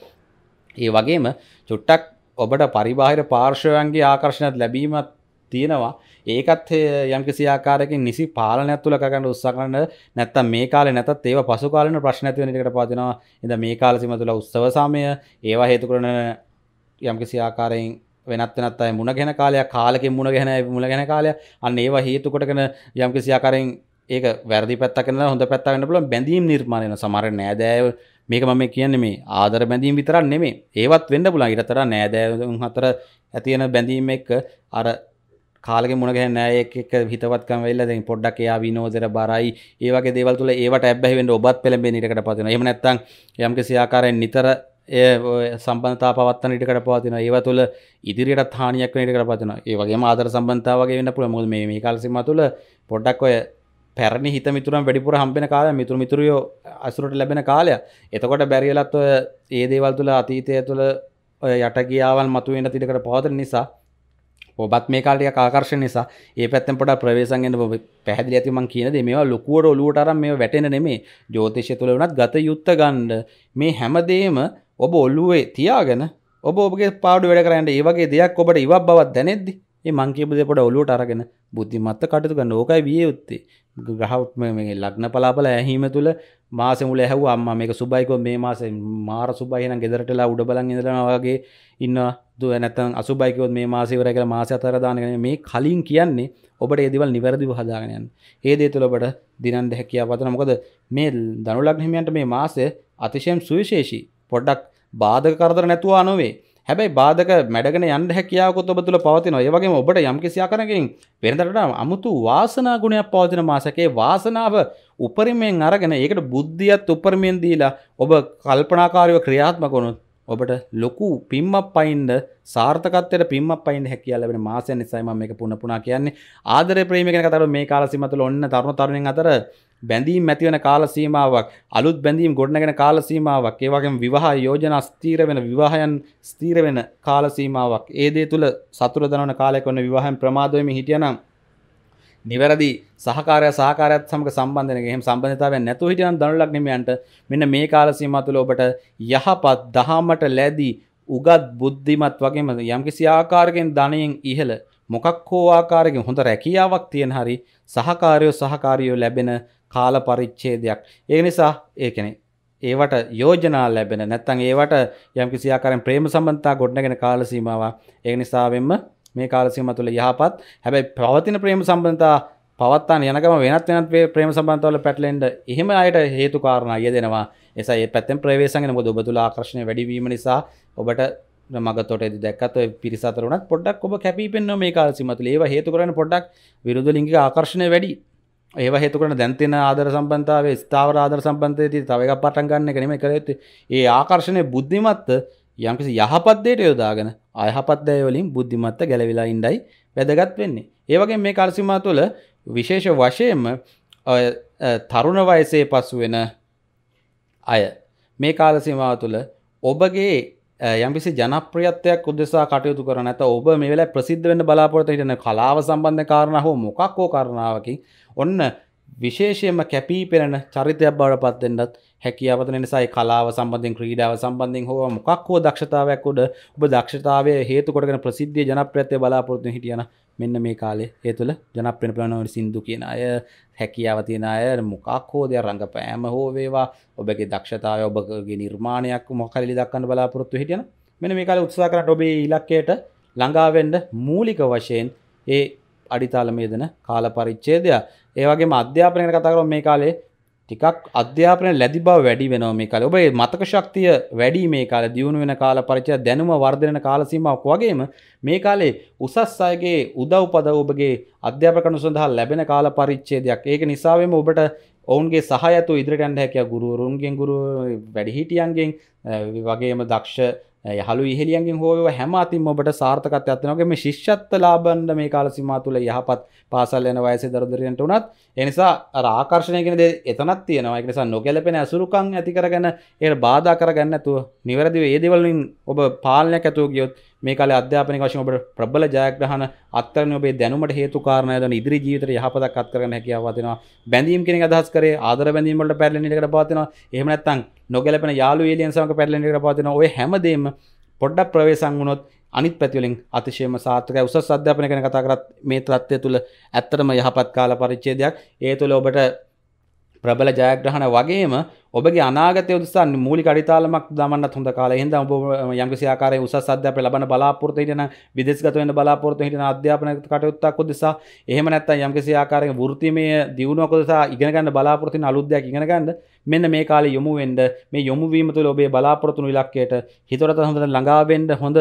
ඒ වගේම චුට්ටක් ඔබට පරිබාහිර පාර්ශවයන්ගේ ආකර්ශණයක් ලැබීමත් තියෙනවා ඒකත් යම්කිසි ආකාරයකින් නිසි පාලනයක් තුල කරගන්න උත්සාහ කරන නැත්තම් මේ කාලේ නැතත් ඒව පසු කාලේන ප්‍රශ්න ඇති වෙන විදිහට පවතිනවා ඉතින් මේ කාල සීම තුල උත්සව සමය ඒවා හේතු කරන යම්කිසි ආකාරයෙන් වෙනත් වෙනත් අය මුණ ගැහෙන කාලයක් කාලෙකින් මුණ ගැහෙන මුණ ගැහෙන කාලයක් අන්න ඒවා හේතු කොටගෙන යම්කිසි ආකාරයෙන් ඒක වැරදි පැත්තක් වෙනවා හොඳ පැත්තක් වෙන්න පුළුවන් බැඳීම් නිර්මාණය වෙන සමහර නෑදෑයෝ මේක මම කියන්නේ මේ ආදර බැඳීම් විතරක් නෙමෙයි. ඒවත් වෙන්න පුළුවන්. ඊට තර නෑදෑයන් අතර ඇති වෙන බැඳීම් එක්ක අර කාලෙක මුණ ගැහෙන නෑයෙක් එක්ක හිතවත්කම් වෙලා දැන් පොඩ්ඩක් එයා විනෝදෙට බරයි. ඒ වගේ දේවල් තුල ඒවට ඇබ්බැහි වෙන්න ඔබත් පෙළඹෙන ඊටකට පත් වෙනවා. එහෙම නැත්නම් යම්කිසි ආකාරයෙන් නිතර ඒ සම්බන්ධතා පවත්වන ඊටකට පවතින ඒව තුළ ඉදිරියටත් හානියක් වෙන ඊටකට පවතින. ඒ වගේම ආදර සම්බන්ධතාව වගේ වෙන්න පුළුවන්. මොකද මේ මේ කාල සීමාව තුළ පොඩ්ඩක් ඔය පැරණි හිත මිතුරන් වැඩිපුර හම්බෙන කාල මිතුර මිතුරියෝ අසුරට ලැබෙන කාලය එතකොට බැරිවෙලත් ඒ දේවල් තුළ අතීතය තුළ යට ගියාවල් මතුවෙන තිටකට පවතර නිසා ඔබත් මේ කාලය ආකර්ශ නිසා ඒ පැත්තෙන් පොඩ ප්‍රවේශන්ගෙන පැහදිලි ඇතිමන් කියනද මේවා ලොකුවට ඔලුවටරම් මේ වැටෙන නෙමේ ජෝතිෂය තුළ වනත් ගත යුත්ත ගණ්ඩ මේ හැමදේම ඔබ ඔල්ලුවේ තියාගෙන ඔබ ඔබගේ පාඩු වැඩ කරන්න ඒවගේ දෙයක් ඔබට ඉවක් බවත් දැනෙද්දි ඒ මංකීපදේ පොඩ ඔලුවට අරගෙන බුද්ධිමත්ත කටතුක නෝකයි විය යුත්තේ ග්‍රහත් මේ ලක්න පලාපල ඇහීම තුළ මාස මුල ඇහව අම්ම මේක සුබයිකො මේ මාස මාර සුබයින ගෙදරටලා උඩ බලන් ඉදරනවාගේ ඉන්න ද නැතන් අසුබයිකොත් මේ මාසවර කළ මාස අතරදානගෙන මේ කලින් කියන්නේ ඔබට ඒදිවල් නිවැරදි හදාගෙනයන් ඒදේ තුළබට දිනන් දැහැකියා පතන මොකද මේ දනුලක්හිමියන්ට මේ මාසය අතිශයම් සුවිශේෂී පොඩ්ඩක් බාධ කරදර නැතුවා නොවේ හැබැයි බාධක මැඩගෙන යන්න හැකියාවකොත් ඔබ තුළ පවතිනවා. ඒ වගේම ඔබට යම්කිසි ආකාරකින් වෙනදට අමුතු වාසනා ගුණයක් පවතින මාසකේ වාසනාව උපරිමයෙන් අරගෙන ඒකට බුද්ධියත් උපරිමයෙන් දීලා ඔබ කල්පනාකාරීව ක්‍රියාත්මක වුණොත් ඔබට ලොකු පිම්මක් පයින්ද සාර්ථකත්වයට පිම්මක් පයින්ද හැකියාව ලැබෙන මාසය නිසායි මම මේක පුන පුනා කියන්නේ ආදරේ ප්‍රේමය ගැන කතාව මේ කාලසීමතුල ඔන්න තරුණ තරුණියන් අතර බැඳීම් ඇතිවන කාල සීමාවක් අලුත් බැඳීම් ගොඩනගෙන කාල සීමාවක් ඒ වගේම විවාහ යෝජනා ස්ථීර වෙන විවාහයන් ස්ථීර වෙන කාල සීමාවක් ඒ දේ තුල සතුට දනවන කාලයක් වන විවාහයන් ප්‍රමාද වෙමින් හිටියනම් නිවැරදි සහකාරය සහකාරයත් සමග සම්බන්ධ වෙන එහෙම සම්බන්ධතාවයක් නැතුව හිටියනම් දනුලක් නෙමෙයන්ට මෙන්න මේ කාල සීමාව තුල ඔබට යහපත් දහමට ලැබී උගත් බුද්ධිමත් වගේම යම්කිසි ආකාරකින් ධනයෙන් ඉහළ මොකක් හෝ ආකාරකින් හොඳ රැකියාවක් තියෙන හරි සහකාරයෝ සහකාරියෝ ලැබෙන කාල පරිච්ඡේදයක්. ඒ නිසා ඒ කියන්නේ ඒවට යෝජනා ලැබෙන නැත්නම් ඒවට යම්කිසි ආකාරයෙන් ප්‍රේම සම්බන්ධතා ගොඩනගෙන කාල සීමාව ඒ නිසාවෙන්ම මේ කාල සීමාව තුළ යහපත් හැබැයි පවතින ප්‍රේම සම්බන්ධතා පවත්තාන යන ගම වෙනත් වෙනත් ප්‍රේම සම්බන්ධතාවල පැටලෙන්න එහෙම අයට හේතු කාරණා යෙදෙනවා එසා ඒ පැත්තෙන් ප්‍රවේශංගෙන මොකද ඔබ තුල ආකර්ෂණය වැඩි වීම නිසා ඔබට මගතොටේදී දැක්කත් ඔය පිරිස අතර උනත් පොඩ්ඩක් ඔබ කැපී පෙනෙනවා මේ කාල සීමාව තුළ ඒව හේතු කරගෙන පොඩ්ඩක් විරුද්ධ ලිංගික ආකර්ෂණය වැඩි ඒව හේතුකරන දැන්තින ආදර සම්බන්ධාව ස්ථාවර ආදර සම්බන්ධයති තවක පටන් ගන්න කනෙම කර ඇති ඒ ආකර්ශණය බුද්ධිමත්ත යම්කිසි යහපත්දයට යොදාගෙන අයහපත්දෑවලින් බුද්ධිමත්ත ගැලවෙලා ඉන්ඩයි වැදගත් වෙන්නේ. ඒවගේ මේ කල්සිමා තුළ විශේෂ වශයෙන්ම තරුණ වයසේ පසු වෙන අය මේ කාලසිමාව තුළ ඔබගේ යම්පිසි ජනප්‍රියත්වයක් උදෙසා කටයුතු කරන ඇත ඔබ මේ වෙලා ප්‍රසිද්ධ වෙන්න බලාපොරොත්තු හිටන කලාව සම්බන්ධ කාරණා හෝ මොකක් හෝ කාරණාවකින් ඔන්න විශේෂයෙන්ම කැපී පෙනෙන චරිතයක් බවට පත් වෙන්නත් හැකියාව තියෙන නිසා ඒ කලාව සම්බන්ධයෙන් ක්‍රීඩාව සම්බන්ධයෙන් හෝ මොකක් හෝ දක්ෂතාවයක් උඩ ඔබ දක්ෂතාවයේ හේතු කොටගෙන ප්‍රසිද්ධිය ජනප්‍රියත්වය බලාපොරොත්තු හිටියන මෙන්න මේ කාලේ ඒ තුළ ජනප්‍රන ප්‍රනවට සිින්දු කියන අය හැකියාව තියෙන අය මොකක් හෝදය රඟපෑම හෝ වේවා ඔබගේ දක්ෂතාව ඔබගේ නිර්මාණයක් මොකරලි දක්කන්න බලාපොරොත්තු හිටියන මෙන මේ කාල උත්සා කරට ඔබේ ඉලක්කයට ළඟාවෙන්ඩ මූලික වශයෙන් ඒ අඩිතාලමේදන කාල පරිච්චේදය ඒවගේ අධ්‍යාපනයට කතාකරො මේ කාලේ ටිකක් අධ්‍යාපන ලැබි බව වැඩි වෙනවා මේ කාලේ. ඔබේ මතක ශක්තිය වැඩි මේ කාලේ දියුණු වෙන කාල පරිචය දැනුම වර්ධන වෙන කාල සීමාවක් වගේම මේ කාලේ උසස් අයගේ උදව්පදව ඔබගේ අධ්‍යාපන කණු සඳහා ලැබෙන කාල පරිච්ඡේදයක්. ඒක නිසාවෙම ඔබට ඔවුන්ගේ සහයතු ඉදිරිට යන්න හැකිය ගුරුවරුන්ගෙන් ගුරු වැඩිහිටියන්ගෙන් වගේම දක්ෂ යහළු ඉහලියන්ගේ හෝව හැම අතින් ඔබට සාර්ථකත් ඇත්නගේ මේ ශිෂ්ත්ත ලාබන්ඩ මේ කාල සිමා තුළ යහපත් පාසල් යන වයස දරදරයට වනත් එනිසා රාකර්ශණයකෙනද එතනත් තියෙනවා එකනිසා නොගැලපෙන ඇසුරුකං ඇතිකරගන්න ඒ බාධා කරගන්න ඇතුව නිවැරදිව ඒදවලින් ඔබ පාලනයක් ඇතුව ගියොත් මේ කාලේ අධ්‍යාපනික වශයෙන් ඔබට ප්‍රබල ජයග්‍රහණ අත්කරන ඔබේ දැනුමට හේතු කාරණා යන ඉදිරි ජීවිතේ යහපතක් අත්කරගන්න හැකියාව වදිනවා බැඳීම් කියන එක අදහස් කරේ ආදර බැඳීම් වලට පැටලෙන එකකට පවතිනවා එහෙම නැත්නම් නොගැලපෙන යාළු එලියන් සමග පැටලෙන එකකට පවතිනවා ඔය හැමදේම පොඩ්ඩක් ප්‍රවේශම් වුණොත් අනිත් පැතිවලින් අතිශයම සාර්ථකයි උසස් අධ්‍යාපනය ගැන කතා කරත් මේ තත්ත්වය තුළ ඇත්තටම යහපත් කාල පරිච්ඡේදයක් ඒ තුළ ඔබට ප්‍රබල ජයග්‍රහණ වගේම ඔබගේ අනාගතය උදෙසා මූලික අඩිතාලමක් දමන්නත් හොඳ කාලය. එහෙනම් ඔබ යම්කිසි ආකාරයේ උසස් අධ්‍යාපනය ලබන බලාපොරොත්තු හිටින විදේශගත වෙන්න බලාපොරොත්තු හිටින අධ්‍යාපන කටයුත්තක් උදෙසා එහෙම නැත්නම් යම්කිසි ආකාරයක වෘත්තිමය දියුණුවක් උදෙසා ඉගෙන ගන්න බලාපොරොත්තු වෙන අලුත් දෙයක් ඉගෙන ගන්න මෙන්න මේ කාලේ යොමු වෙන්න මේ යොමු වීම තුළ ඔබේ බලාපොරොත්තු ඉලක්කයට හිතට හොඳට ළඟා වෙන්න හොඳ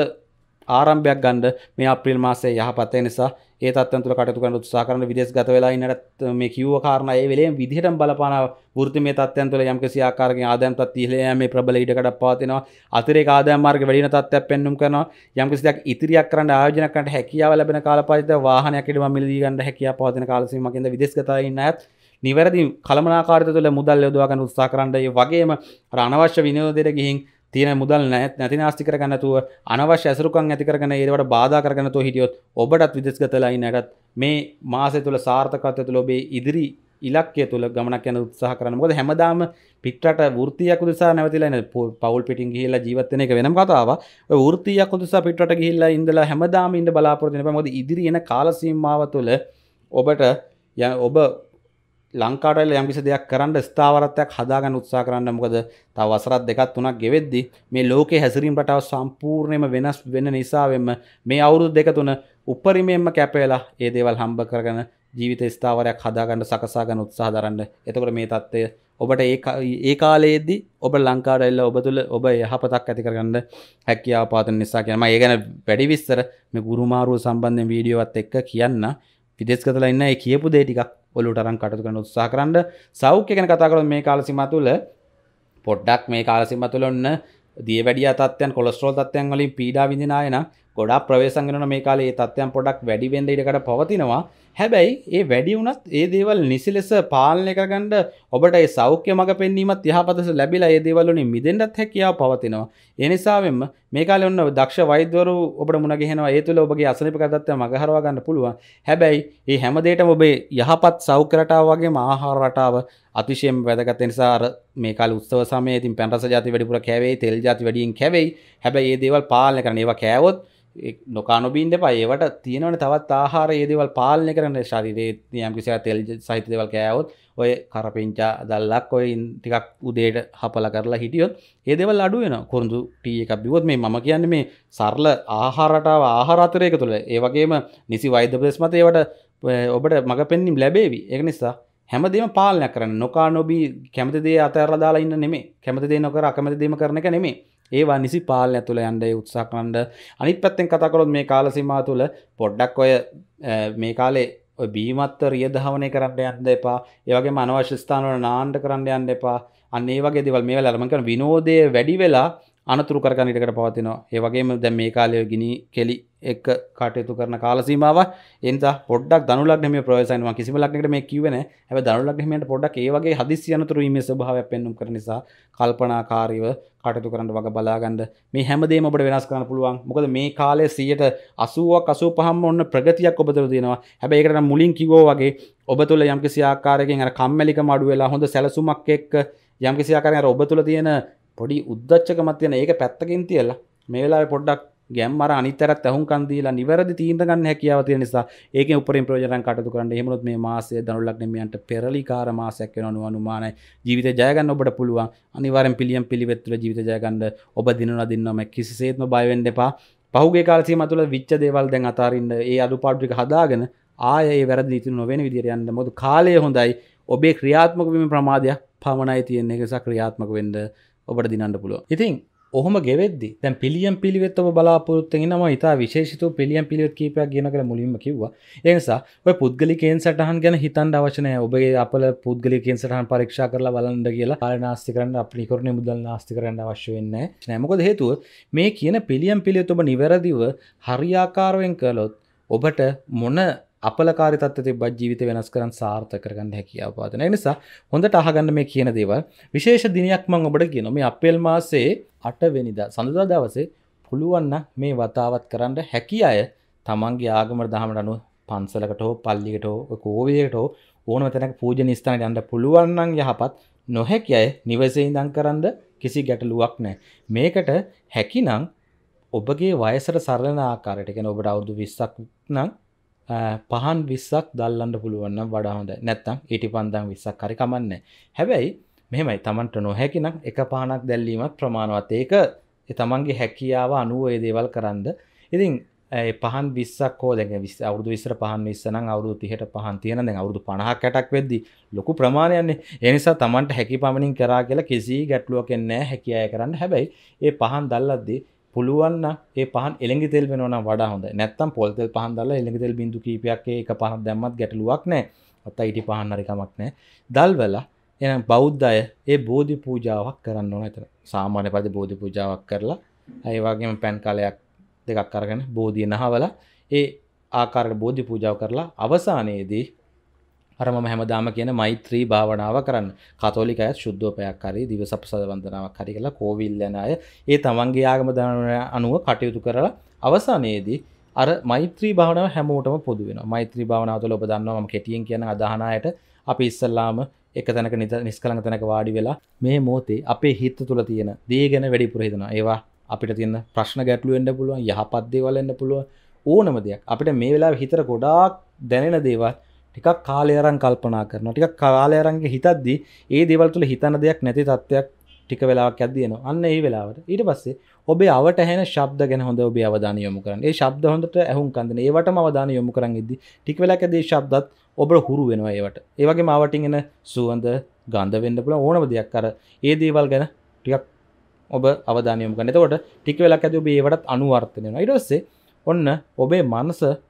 ආරම්භයක් ගන්න මේ අප්‍රේල් මාසයේ යහපත් ඒ නිසා ඒ තත්ත්වයන් තුළ කටයුතු කරන්න උත්සාහ කරන විදේශ ගත වෙලා ඉන්නට මේ කිව්ව කාරණා ඒ වෙලෙම විදිහටම බලපාන වෘත්තිමය තත්ත්වයන් තුළ යම්කිසි ආකාරකින් ආදායම් තත්ත්ව ඉහළ යෑමේ ප්‍රබල ඉඩකඩක් පවතිනවා අතිරේක ආදායම් මාර්ග වැඩි වෙන තත්ත්වයක් පෙන්눔 කරනවා යම්කිසි දෙයක් ඉතිරියක් කරන්න ආයෝජන කරන්න හැකියාව ලැබෙන කාලපරිදි වාහනයක් ඉදම මිලදී ගන්න හැකියාව පවතින කාල සීමාවකින්ද විදේශගතව ඉන්න අයත් නිවැරදි කළමනාකාරය තුළ මුදල් යොදවා ගන්න උත්සාහ කරන්න ඒ වගේම අර අනවශ්‍ය විනෝදයට ගිහින් තියෙන මුදල් නැත් නැති නාස්ති කරගන්නතුව අනවශ්‍ය ඇසරුකම් ඇති කරගෙන ඒවට බාධා කරගන්නතුව හිටියොත් ඔබටත් විදේශගතලා ඉන්නටත් මේ මාසය තුල සාර්ථකත්වය තුල ඔබේ ඉදිරි ඉලක්කය තුළ ගමනක් යන උත්සාහ කරන මොකද හැමදාම පිටරට වෘත්තියක් උදෙසා නැවතිලා ඉන්න පවුල් පිටින් ගිහිල්ලා ජීවත් වෙන එක වෙනම කතාවක් ඔය වෘත්තියක් උදෙසා පිටරට ගිහිල්ලා ඉඳලා හැමදාම ඉන්න බලාපොරොත්තු වෙන බෑ මොකද ඉදිරි එන කාල සීමාව තුළ ඔබට ඔබ ලංකාටල යම්කිසි දෙයක් කරන්න ස්ථාවරත්වයක් හදාගන්න උත්සා කරන්න මොකද තව වසරත් දෙකත් තුනක් ගෙවෙද්දි මේ ලෝකෙ හැසිරීම් රටාව සම්පූර්ණයම වෙනස් වෙන නිසාවෙන්ම මේ අවුරුදු දෙක තුන උපරිමයෙන්ම කැපේලා ඒ දේවල් හම්බ කරගෙන ජීවිත ස්ථාවරයක් හදාගන්න සකසාගන්න උත්සාහ දරන්න එතකොට මේ තත්ත්වය ඔබට ඒ කාලයේදී ඔබ ලංකාට එල්ල ඔබ තුළ ඔබ යහපතක් ඇති කරගන්න හැකියාව පාතන නිසා කියනම ඒ ගැන වැඩි විස්තර මේ ගුරුමාරුව සම්බන්ධයෙන් වීඩියෝවත් එක්ක කියන්න විදේශගතලා ඉන්න ඒ කියපු දේ ටිකක් ඔලුටරන් කටතු කරන උත්සා කරන්න සෞඛ්‍ය ගැන කතාකරොත් මේ කාලසිම තුළ පොඩ්ඩක් මේ කාලසිම තුළ ඔන්න දිය වැඩිය තත්යන් කොස්ට්‍රෝල් තත්යන් වලින් පීඩා විඳනායන ගොඩා ප්‍රවේසංගන මේ කාලේ තත්යන් පොඩක් වැඩි වෙන්ඩටකට පවතිනවා හැබැයි ඒ වැඩි වුනත් ඒ දේවල් නිසි ලෙස පාලනය කරගන්න ඔබට ඒ සෞඛ්‍ය මඟ පෙන්ීමත් යහපතස ලැබිලා ඒ දේවල්ලනි මිදෙන්ටත් හැකියාව පවතිනවා එනිසාවෙන්ම මේ කාලේ ඔන්න දක්ෂ වෛද්‍යවරු ඔබට මුණ ගැහෙනවා ඒ තුළ ඔබගේ අසනීප තත්ත්වය මගහරවා ගන්න පුළුවන්. හැබැයි මේ හැම දෙයකම ඔබේ යහපත් සෞඛ්‍ය රටාව වගේම ආහාර රටාව අතිශයෙන් වැදගත් නිසා අර මේ කාලේ උත්සව සමයේ ඉතින් පැන් රස ಜಾති වැඩිපුර කෑවේ, තෙල් ಜಾති වැඩියෙන් කෑවේ. හැබැයි මේ දේවල් පාලනය කරන්න ඒවා කෑවොත් නොකානොබීන් දෙපා ඒවට තියෙනවන තවත් ආහාර ඒදවල් පාලනය කරන ශරිරයේ යම්කිසිය තෙල් සහිත දෙවල් කෑවොත් ඔය කරපෙන්චා දල්ලක් ඔය ටිකක් උදේට හපල කරලා හිටියොත් ඒදෙවල් අඩුවෙන කොරුදු ටිය එකක් බිවොත් මේ මම කියන්න මේ සරල ආහාරටාව ආහාරාතරයක තුළ ඒවගේම නිසි වෛද්‍ය ප්‍රදේශමත ඒවට ඔබට මඟ පෙන්නින් ලැබේවි එක නිසා හැමදේම පාලනය කරන්න නොකා නොබී කැමති දේ අතර දාලා ඉන්න නෙමේ කැමති දේ නොකර අකමති දේම කරන එක නෙමේ ඒවා නිසි පාලන ඇතුළ යන්ඩ උත්සාකන්ඩ අනිත් පැත්තෙන් කතකොත් මේ කාලසිමා තුළ පොඩ්ඩක් ඔය මේ කාලේ බීමත්ව රියදහවනය කරන්න යන්න එපා ඒවගේ මනවශ්‍යස්ථානවල නාන්ඩ කරන්න යන්න එපා අන්නේ වගේ දෙවල් මේ වැලමකන විනෝදය වැඩි වෙලා අනතුරු කරගන්න ඉඩකට පවතිනවා. ඒ වගේම දැන් මේ කාලයේ ගිනි කෙලි එක්ක කටයුතු කරන කාල සීමාව ඒ නිසා පොඩ්ඩක් ධනු ලග්නමේ ප්‍රවේශයන් මම කිසිම ලග්නයකට මේ කිව්වේ නැහැ. හැබැයි ධනු ලග්නමේන්ට පොඩ්ඩක් ඒ වගේ හදිස්සි අනතුරු වීමේ ස්වභාවයක් පෙන්වුම් කරන නිසා කල්පනාකාරීව කටයුතු කරන්න වග බලා ගන්න. මේ හැමදේම ඔබට වෙනස් කරන්න පුළුවන්. මොකද මේ කාලයේ 80ක් 85ක්ම ඔන්න ප්‍රගතියක් ඔබ තුළ තියෙනවා. හැබැයි ඒකට නම් මුලින් කිව්වා වගේ ඔබ තුළ යම්කිසි ආකාරයකින් අර කම්මැලිකම අඩු වෙලා හොඳ සැලසුමක් එක්ක යම්කිසි ආකාරයකින් අර ඔබ තුළ තියෙන පොඩි උද්දච්චකමත් තියෙන ඒක පැත්තකින් තියලා මේ වෙලාවේ පොඩ්ඩක් ගැම්මර අනිතරත් ඇහුම්කන් දීලා නිවැරදි තීන්ද ගන්න හැකියාව තියෙන නිසා ඒකෙන් උපරිම ප්‍රයෝජනයක් කටයුතු කරන්න. එහෙම නොත් මේ මාසයේ ධනු ලග්නෙමියන්ට පෙරලිකාර මාසයක් වෙනවනු අනුමානයි. ජීවිතය ජය ගන්න ඔබට පුළුවන්. අනිවාර්යෙන් පිළියම් පිළිවෙත් තුළ ජීවිතය ජය ගන්න ඔබ දිනනවා දිනනවා කිසිසේත්ම බය වෙන්න එපා. පහුගේ කාල සීමාව තුළ විච්ච දේවල් දැන් අතාරින්න ඒ අඩුපාඩු ටික හදාගෙන ආයේ ඒ වැරදි ඉතිරි නොවන විදිහට යන්න. මොකද කාලය හොඳයි. ඔබේ ක්‍රියාත්මක වීම ප්‍රමාදයක් පමණයි තියෙන්නේ. ඒක නිසා ක්‍රියාත්මක වෙන්න ඔබට දිනන්න පුළුව ඉතින් ඔහොම ගෙවෙද දැ පිළියම් පිළිවෙත් ඔබ බලාපොරත්තුෙන් නම ඉතා විශේෂතු පිළියම් පිළිවෙත් කීපයක් ගෙන කළ මුලින්ම කිව්වා එනිසා ඔය පුද්ගලිකෙන් සටහන් ගැන හිතන් අවශනය ඔබගේ අපල පුද්ගලිකෙන් සටහන් පරීක්ෂා කරලා බලන්ඩ කියලා අල නාස්ති කරන්න අපි කරන මුදල් නාස්ති කරන්න අවශ්‍ය වෙන්න නෑමකොද හේතුව මේ කියන පිළියම් පිළියත් ඔබ නිවැරදිව හරියාකාරුවෙන් කළොත් ඔබට මොන අපලකාරිතත්ව තිබත් ජීවිත වෙනස් කරන් සාර්ථ කරගන්න හැකියාපාදන නිසා හොඳට අහගන්න මේ කියන දේව විශේෂ දිනයක් මං ඔබට කියන මේ අපේල් මාසේ අටවෙනිද සඳදා දවසේ පුළුවන්න මේ වතාවත් කරන්න හැකි අය තමන්ගේ ආගමර දහමට අනුව පන්සලකට හෝ පල්ලිකට හෝ කෝවියකට හෝ ඕන තැනක පූජන ස්ථානට යන්න පුළුවන්නන් යහපත් නොහැකි අය නිවසේ ඉඳන් කරන්න කිසි ගැටලුවක් නැහැ මේකට හැකිනම් ඔබගේ වයසට සරලන ආකාරයට කියන ඔබට අවුරුදු 20ක් නම් පහන් විස්සක් දල්ලන්න පුළුවන්න වඩා හොඳ නැත්තම් ඊටි පන්දම් විස්සක් හරිකමන්න හැබැයි මෙමයි තමන්ට නොහැකිනම් එක පහනක් දැල්ලීමත් ප්‍රමාණවත් ඒක තමන්ගේ හැකියාව අනුව ඒ දේවල් කරන්න ඉතින් පහන් විස්සක් හෝ දැ විස් අවුදු විසර පහන් විස්සන අවුදු තිහට පහන් තියෙන දැ අවුදු පණහ කැටක් වෙද්දි ලොකු ප්‍රමාණයන්නේ එනිසා තමන්ට හැකි පමණින් කරා කියලා කිසි ගැටලුවකෙන්නෑ හැකියාය කරන්න හැබැයි ඒ පහන් දල්ලද්දී පුළුවන්න ඒ පහන් එළඟි තෙල් වෙනවන වඩා හොඳ නැත්තම් පොල්තෙල් පහන් දාලා එළඟි තෙල් බිඳු කීපයක් ඒක පහන් දැම්මත් ගැටලුවක් නැහැ අත්ත ඊටි පහන් හරි කමක් නැහැ දල්වලා එහෙනම් බෞද්ධ අය ඒ බෝධි පූජාවක් කරන්න ඕන එතන සාමාන්‍ය පරිදි බෝධි පූජාවක් කරලා ඒ වගේම පැන් කලයක් දෙකක් අරගෙන බෝධිය නහවලා ඒ ආකාරයට බෝධි පූජාව කරලා අවසානයේදී අර මම හැමදාම කියන මෛත්‍රී භාවනාව කරන්න. කතෝලික අය සුද්ධෝපයක් හරි දිවසප්සද වන්දනාවක් හරි කරලා කෝවිල් යන අය ඒ තමන්ගේ ආගම අනුව කටයුතු කරලා අවසානයේදී අර මෛත්‍රී භාවනාව හැමෝටම පොදු වෙන මෛත්‍රී භාවනාව තුළ ඔබ දන්නවා මම කෙටියෙන් කියන අදහනායට අපි ඉස්සල්ලාම එක තැනක නිස්කලංක තැනක වාඩි වෙලා මේ මොහොතේ අපේ හිත තුළ තියෙන දේ ගැන වැඩිපුර හිතනවා ඒවා අපිට තියෙන ප්‍රශ්න ගැටලු වෙන්න පුළුවන් යහපත් දේවල් වෙන්න පුළුවන් ඕනම දෙයක් අපිට මේ වෙලාවේ හිතට ගොඩාක් දැනෙන දේවල් ටිකක් කාලයරන් කල්පනා කරන ටික කාලයරන්ගේ හිතද්දි ඒ දෙවල්තුළ හිතන දෙයක් නැති තත්ත්වයක් ටික වෙලාක් ඇදදියන අන්න ඒ වෙලාවට ඊට පස්සේ ඔබේ අවට හැන ශබ්ද ගැන හොඳ ඔබේ අවධාන යොමු කරන්න ඒ ශබ්ද හොඳට ඇහුම් කන්දන ඒවට අවධාන යොමු කරන්න ඉදදි ටික් වෙලා ඇදේ ශබ්දත් ඔබ හුරු වෙනවා ඒවට ඒවගේ මාවටින් එන සුවන්ද ගන්ධ වෙන්න පුළ ඕනම දෙයක් කර ඒ දේවල් ගැන ටිකක් ඔබ අවධානයම කනතකොට ටික වෙලක් ඇති ඔබ ඒවටත් අනුවර්තනය ඉටස්සේ ඔන්න ඔබේ මනස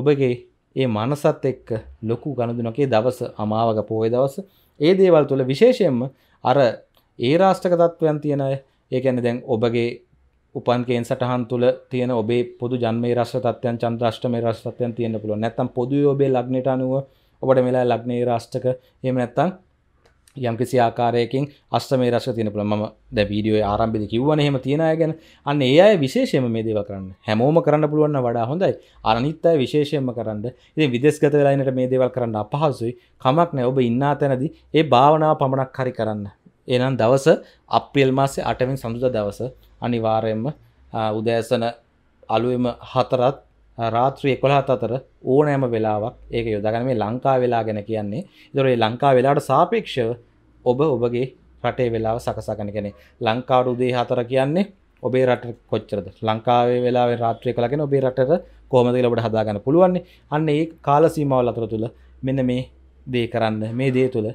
ඔබගේ ඒ මනසත් එක්ක ලොකු ගණදුනකේ දවස අමාවක පෝය දවස ඒ දේවල් තුළ විශේෂයෙන්ම අර ඒ රාෂ්ටක තත්ත්වයන් තියෙන ඒකැන දැන් ඔබගේ උපන්කෙන් සටහන් තුළ තියෙන ඔබේ පොදු ජන්මේ රශ තත්යන් චන්ද්‍රෂ්ටම රශ්තයන් තියෙන පුළ නැතම් පොදු ඔබේ ලක්නට අනුව ඔබට මෙලා ලක්නේ රාෂ්ටක එම නැත්තං යම්කිසි ආකාරයකින් අස්තමේ රස තියෙන පුළුවන් මම දැන් වීඩියෝයේ ආරම්භයේදී කිව්වනේ එහෙම තියන අය ගැන අන්න ඒ අය විශේෂයෙන්ම මේ දේවල් කරන්න හැමෝම කරන්න පුළුවන් නම් වඩා හොඳයි අනිත් අය විශේෂයෙන්ම කරන්න ඉතින් විදේශගත වෙලා ඉන්නට මේ දේවල් කරන්න අපහසුයි කමක් නැහැ ඔබ ඉන්නා තැනදී ඒ භාවනාව පමණක් හරි කරන්න එහෙනම් දවස අප්‍රේල් මාසේ 8 වෙනි සඳුදා දවස අනිවාර්යයෙන්ම උදෑසන අලුයම හතරත් රාත්‍රී එකොළහත් අතර ඕනෑම වෙලාවක් ඒක යොදාගන මේ ලංකා වෙලා ගැන කියන්නේ දොරේ ලංකා වෙලාට සාපේක්ෂව ඔබ ඔබගේ රටේ වෙලාව සකසාගන කෙනෙ ලංකාවට උදේ හතර කියන්නේ ඔබේ රට කොච්චරද ලංකාවේ වෙලාවේ රාත්‍රය කලගෙන ඔබේ රට කොහමද ලබට හදාගන්න පුළුවන්නේ අන්න ඒ කාලසීමාවල් අතර තුළ මෙන්න මේ දේ කරන්න මේ දේ තුළ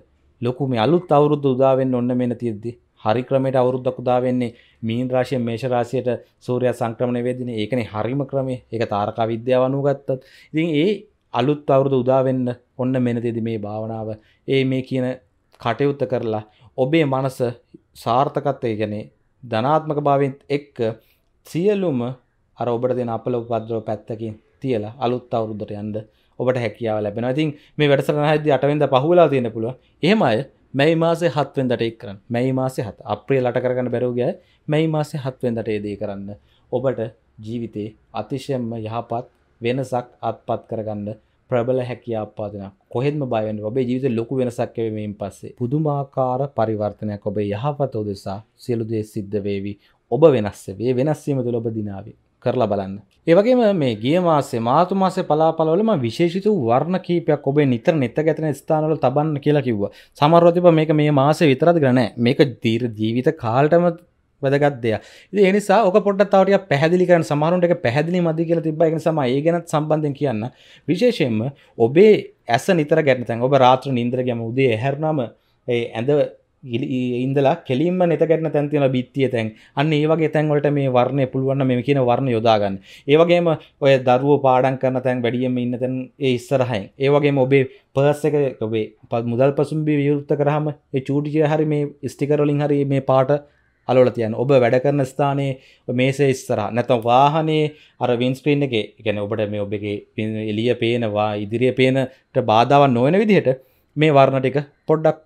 ලොකු මේ අලුත් අවුරුද්ද උදාවෙන් ඔන්න මෙන තියද්දී හරි ක්‍රමයට අවුරුද්දක් උදා වෙන්නේ මීන රාශිය මේෂ රාශියට සූර්යයා සංක්‍රමණය වෙද්දී ඒකනේ හරිම ක්‍රමය. ඒක තාරකා විද්‍යාව අනුව ගත්තත්. ඉතින් ඒ අලුත් අවුරුදු උදා වෙන්න ඔන්න මෙනදෙදි මේ භාවනාව ඒ මේ කියන කටයුත්ත කරලා ඔබේ මනස සාර්ථකත්වය කියන්නේ ධනාත්මක භාවයෙන් එක්ක සියලුම අර ඔබට දෙන අපල උපද්‍රව පැත්තකින් තියලා අලුත් අවුරුද්දට යන්න ඔබට හැකියාව ලැබෙනවා. ඉතින් මේ වැඩසටහන හයිදී 8 වෙනිදා පහුවලා තියෙන්න පුළුවන්. එහෙම අය මැයි මාසේ හත්වෙන්දට එක් කරන්න මැයි මාසේ හත් අප්‍රිය ලට කරගන්න බැරෝගය මැයි මාසේ හත්වෙන්දට ඒදේ කරන්න ඔබට ජීවිතයේ අතිශයම්ම යහපත් වෙනසක් අත්පත් කරගන්න ප්‍රබල හැකි අපාදන කොහෙම බයන්න ඔබේ ජීවිත ලොකු වෙනසක්කවීම පස්සේ පුදුමාකාර පරිවර්තනයක් ඔබේ යහපත උදෙසා සියලුදේ සිද්ධ වේවි ඔබ වෙනස්සේ වේ වෙනස්සීම තුළ ඔබ දිනාවේ කරලා බලන්න. ඒවගේම මේ ගිය මාසේ මාතු මාසේ පලාපලවලම විශේෂිත වර්ණ කීපයක් ඔබේ නිතර නිත ගැතන ස්ථානවල තබන්න කියලා කිව්ව සමරෝතිප මේක මේ මාසේ විතරත් ගන මේක දීර් ජීවිත කාල්ටම වැදගත්දය ඒ නිසා ඔක පොට්ටතාවට පැහදිලි කරන සමහරුන්ට පැහදිලි මදි කියලා තිබ එක සම ඒ ගැනත් සම්බන්ධය කියන්න විශේෂයෙන්ම ඔබේ ඇස නිතර ගැනතැන් ඔබ රාත්‍ර නින්ද්‍ර ගැම උදේ හැරුණම ඇඳ ඉන්දලා කෙලින්ම නැතගැන තැන්තින බිත්තිය තැන් අන්න ඒවගේ තැන්වලට මේ වර්ණය පුළුවන් මේ කියන වර්ණ යොදාගන්න ඒවගේම ඔය දරුව පාඩන් කරන තැන් වැඩියම ඉන්න තැන් ඒ ඉස්සරහයි ඒවගේම ඔබේ පර්ස එක ඔබේ පත් මුදල් පසුම්බි විවෘත්ත කරහම ඒ චූටිය හරි මේ ස්ටිකරලින් හරි මේ පාට අලොල තියන ඔබ වැඩ කරන ස්ථානයේ මේසේ ඉස්සර නැතම් වාහනේ අර වින්ස්ක්‍රීන් එක ගැන ඔබට මේ ඔබගේ එලිය පේනවා ඉදිරිය පේනට බාධාවන් නොවන විදිහට මේ වර්ණටික පොඩ්ඩක්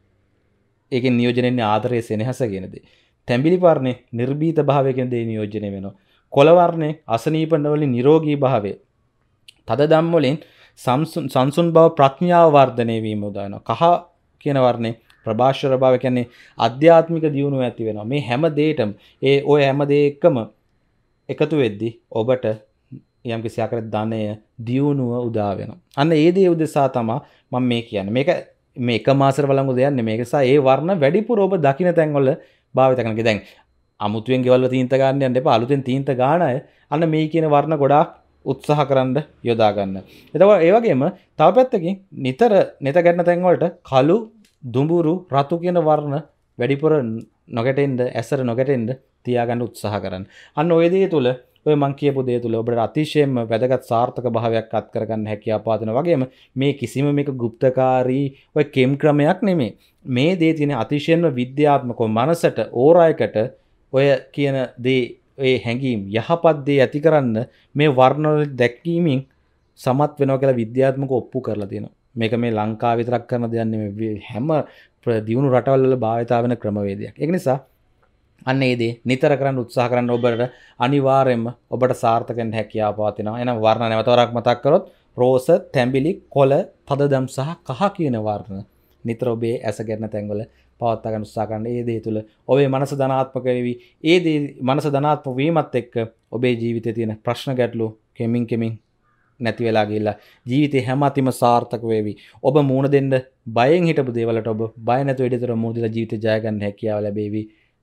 ඒක නියෝජනයෙන් ආදරය සෙනහස ගෙනද. තැම්බිලිවරණය නිර්බීත භාවයකෙන් දේ නියෝජනය වෙනවා. කොළවරණය අසනීපනවලින් නිරෝගී භාවය. තද දම්වලින් සංසුන් බව ප්‍රඥාව වර්ධනය වීම උදායන කහ කියනවරණේ ප්‍රභාෂර භාව කියන්නේ අධ්‍යාත්මික දියුණුව ඇති වෙනවා මේ හැම දේටම ඒ ඔය හැම දෙයක්ම එකතු වෙද්දි ඔබට යම් කිසි ආකාරයක ධනය දියුණුව උදා වෙනවා අන්න ඒ දේ උදෙසා තමයි මම මේ කියන්නේ මේක මේක මාසර වලංගු දෙයන්න මේකසා ඒ වර්ණ වැඩිපුර ඔබ දකින තැන්වල භාවිතකනක දැන් අමුතුවෙන් ගෙවල්ල තීන්ත ගන්නයන්න එප අලුතෙන් තීන්ත ගානය අන්න මේ කියන වර්ණ ගොඩාක් උත්සාහ කරන්න යොදාගන්න. එතව ඒවගේම තව පැත්තකින් නිතර නෙත ගැන්න තැන්වලට කලු දුඹුරු රතු කියන වර්ණ වැඩිපුර නොගැටෙන්ද ඇසර නොගැටෙන්ද තියාගන්න උත්සාහ කරන්න. අන්න ඔයදේ තුළ ඔය මං කියපු දේ තුළ ඔබට අතිශයෙන්ම වැදගත් සාර්ථක භාවයක් අත් කරගන්න හැකි අපාතන වගේම මේ කිසිම මේක ගුප්තකාරී ඔය කෙම් ක්‍රමයක් නෙමේ මේ දේ තියෙන අතිශයෙන්ම විද්‍යාත්මකෝ මනසට ඕරායකට ඔය කියන දේ ඒ හැඟීම් යහපත් දේ ඇති කරන්න මේ වර්ණවල දැක්වීමෙන් සමත් වෙනවා කියලා විද්‍යාත්මක ඔප්පු කරලා තියෙනවා මේක මේ ලංකා විතරක් කරන දෙයන්නේ හැම දියුණු රටවල්ල භාවිතාවන ක්‍රමවේදයක් එක නිසා අන්න ඒදේ නිතර කරන්න උත්සාහ කරන්න ඔබට අනිවාර්යෙන්ම ඔබට සාර්ථකෙන් හැකියාව පවතිනවා. එහෙනම් වර්ණ නැවතවරක් මතක් කරොත් රෝස, තැඹිලි, කොළ, පදදම් සහ කහ කියන වර්ණ නිතර ඔබේ ඇස ගැටෙන තැන්වල පවත්වා ගන්න උත්සාහ කරන්න. ඒ දේ තුල ඔබේ මනස ධනාත්මක වෙවි. ඒ දේ මනස ධනාත්මක වීමත් එක්ක ඔබේ ජීවිතයේ තියෙන ප්‍රශ්න ගැටලු කෙමින් කෙමින් නැති වෙලා ගිහිල්ලා ජීවිතේ හැම අතිම සාර්ථක වේවි. ඔබ මූණ දෙන්න බයෙන් හිටපු දේවලට ඔබ බය නැතුව ඉදිරියට මූණ දීලා ජීවිතය ජය ගන්න හැකියාව ලැබේවි.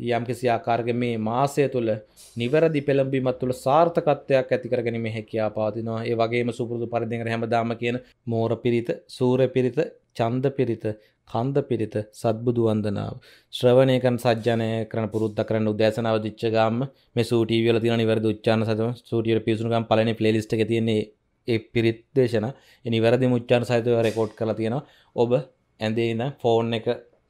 යම් කිසි ආකාරක මේ මාසය තුළ නිවැරදි පෙළඹීමත් තුළ සාර්ථකත්වයක් ඇතිකර ගැනීම හැකියා පාතිනවා ඒ වගේම සුපුරුදු පරිදිකට හැමදාම කියන මෝර පිරිත සූර පිරිත චන්ද පිරිත කන්ද පිරිත සත්බුදු වන්දනාව ශ්‍රවණයකන් සජ්ජනය කරන පුරුද්ධ කරන්න උදෑසනාව දිච්චගම්ම මේ සූටීවල තින නිවැරදි උච්චාන සතම සූටියට පිසුනුගම් පලන ප්ලේලිස්ට තියෙන්නේ ඒ පිරිත් දේශන නිවැරදි මුච්චාන සහිතව රෙකෝඩ් කලා තියෙනවා ඔබ ඇඳේන ෆෝන් එක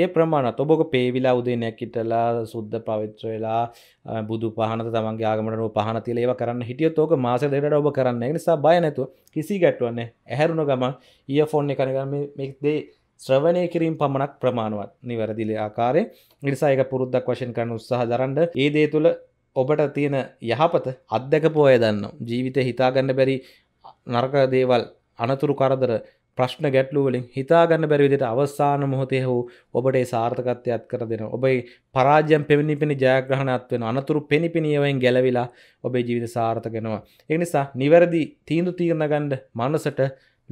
ඒ ප්‍රමාණ ඔබක පේවිලා උදේනයක් ඉටලා සුද්ධ පවිත්‍ර වෙලා බුදු පහනත තමන්ගේ ආගමට පහන තිල ඒව කරන්න හිටිය තෝක මාස දෙට ඔබ කරන්න නිසා බය නැතුව කිසි ගැටවන්නේ ඇහැරුණ ගම ඒ ෆෝන් කරගම මෙක්දේ ශ්‍රවණය කිරීම පමණක් ප්‍රමාණවත් නිවැරදිලේ ආකාරය නිසායක පුරුද්දක් වශයෙන් කරන උත්සාහ දරන්ඩ ඒ දේ තුළ ඔබට තියෙන යහපත අත්දැක පෝය දන්න ජීවිතය හිතාගන්න බැරි නර්ක දේවල් අනතුරු කරදර ප්‍රශ්න ගැටලුවලින් හිතාගන්න බැරිවිදිට අවසාන මොහොතේ හෝ ඔබට සාර්ථකත්වයක් කර දෙෙන ඔබයි පරාජයම් පෙමිණි පිණි ජයග්‍රහණත් වෙන අනතුරු පෙනිපිණියවයෙන් ගැලවිලා ඔබේ ජීවිත සාර්ථකෙනවා. එනිසා නිවැරදි තීන්දු තීරණගණ්ඩ මනසට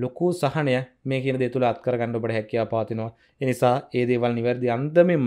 ලොකු සහනය මේ කියන දෙතුළ අත්කරගන්න ඔබට හැකියා පාතිනවා එනිසා ඒදේවල් නිවැරදි අන්දමෙන්ම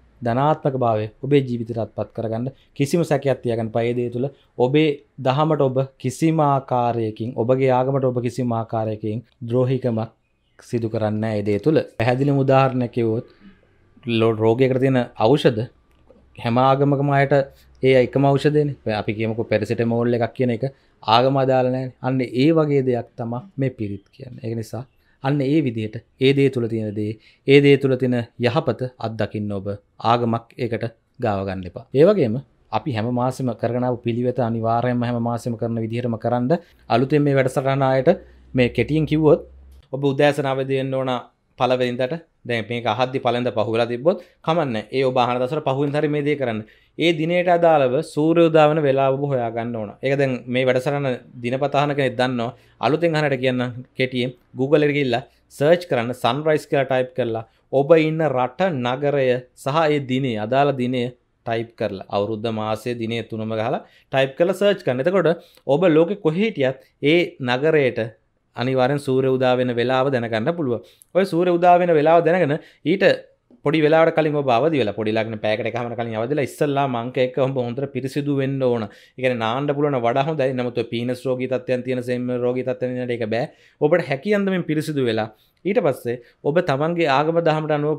ධනාත්මක භාවය ඔබේ ජීවිතයටත් පත් කරගන්න කිසිම සැකයක් තියාගන්න පයේ දේ තුල ඔබේ දහමට ඔබ කිසිම ආකාරයකින් ඔබගේ ආගමට ඔබ කිසිම ආකාරයකින් ද්‍රෝහිකමක් සිදු කරන්න ඒ දේ තුළ පැහැදිලි මුදාහරණයක් කිව්වොත් ලෝ රෝගයකට තියෙන ඖෂධ හැම ආගමකම අයට ඒ එකම ඖෂධයනේ අපි කියමුකෝ පැරසිටමෝල් එකක් කියන එක ආගම අදාළ නැහැ අන්න ඒ වගේ දෙයක් තමයි මේ පිරිත් කියන්නේ ඒක නිසා අන්න ඒ විදියට ඒ දේ තුළ තියෙන දේ ඒ දේ තුළ තින යහපත අත්දකින්න ඔබ ආගමක් ඒකට ගාවගන්න එපා. ඒවගේම අපි හැම මාසම කරනාව පිළිවෙත අනිවාරයම හැම මාසම කරන විදිහරම කරන්න අලුතෙන් මේ වැඩසටනායට මේ කෙටියෙන් කිව්වොත් ඔබ උදෑසනාව දෙන්න ඕන පලවෙලින්දට දැ මේ හදදි පලඳ පහුලා තිබොත් කමන්න ඒ ඔබහන දසර පහුන් හරි මේ දේ කරන්න ඒ දිනයට අදාළව සූරයෝදාවන වෙලාබ හොයාගන්න ඕන එකදැන් මේ වැඩසරන දිනපතාහනක දන්නවා අලුතින් හනට කියන්න කෙටියම් Googleගල්ල සර්ච් කරන්න සන්රයිස් කියලා ටයිප් කරලා ඔබ ඉන්න රට නගරය සහ ඒ දිනේ අදාළ දිනය ටයිප් කරලා අවුරුද්ධ මාසය දිනය තුනම ගහලා ටයිප් කල සර්ච් කන්නතකොට ඔබ ලෝක කොහේටියත් ඒ නගරයට අනිවරෙන් සූර උදාවෙන වෙලාව දැනගන්න පුළුව ඔය සූර උදාවෙන වෙලාව දැනගෙන ඊට පොඩි වෙලා කලින් බවද වෙලා පොඩිලක්න පෑකට හම කලින් අවදලා ඉස්සල්ලා මංකයක හොම හොඳට පිරිසිදු වෙන්න ඕන එකන නාන්ඩ පුලන වඩහ දැයි නමතු පිනස් රෝගී තත්වයන් තියෙන සෙම රෝගී තත්වනට එක බෑ ඔබට හැකියන්දමින් පිරිසිදු වෙලා ඊට පස්සේ ඔබ තමන්ගේ ආගම දහමට අනුව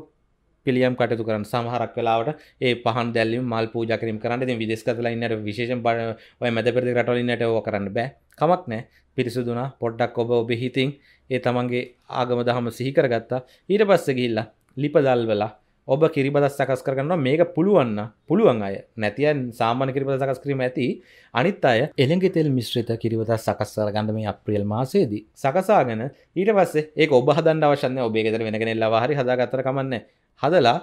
පිළියම් කටතු කරන සමහරක් වෙලාවට ඒ පහන් දැල්ලි මල් පූජකරම් කරන්න ති විදෙස්කතල ඉන්නට විශේෂ බඩ ඔය මැද පෙරදි රටලින්නට ඕ කරන්න බෑ කමක් නෑ පිරිසුදුනා පොඩ්ඩක් ඔබ ඔබ හිතින් ඒ තමන්ගේ ආගම දහම සිහිකරගත්තා ඊට පස්ස ගිල්ලා ලිපදල්වලා ඔබ කිරිබද සකස් කරගන්නවා මේක පුළුවන්න පුළුවන් අය නැතියන් සාමාන කිරිබද සකස් කිරීම ඇති අනිත් අය එළෙගෙ තෙල් මිශ්‍රිත කිරිබත සකස් කරගන්න මේ අප්‍රියල් මාසේදී සකසාගෙන ඊට පස්සේ ඒක ඔබ හදන්න අවශ්‍යන්නේ ඔබේ ගෙදර වෙනගෙනෙල්ලා හරි හදාගත්තර කමන්නේ හදලා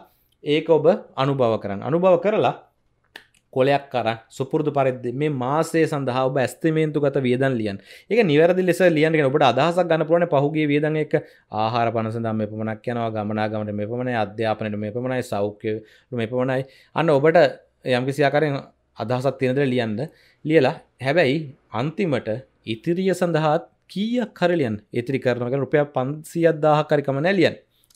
ඒක ඔබ අනුභව කරන්න අනුභව කරලා කොලයක් කර සුපුරදු පරිද්දි මේ මාසේ සඳහා ඔබ ඇස්තිමේන්තු ගත වියදන් ලියන් එක නිවැරදි ලෙස ලියන්ගෙන ඔබට අදහසක් ගන්න පුළුවන් පහුගේ වියදන් එක ආහාර පනස සඳහා මේ පමණක් යනවා ගමනාගමනට මේ පමණයි අධ්‍යාපනයට මේ පමණයි සෞඛ්‍යයට මේ පමණයි අන්න ඔබට යම්කිසි ආකාරයෙන් අදහසක් තියෙන දේ ලියන්න ලියලා හැබැයි අන්තිමට ඉතිරිය සඳහාත් කීයක් කරලියන් ඉතිරි කරනවා කියන්නේ රුපියල් 500000ක් හරි කම නැලියන්නේ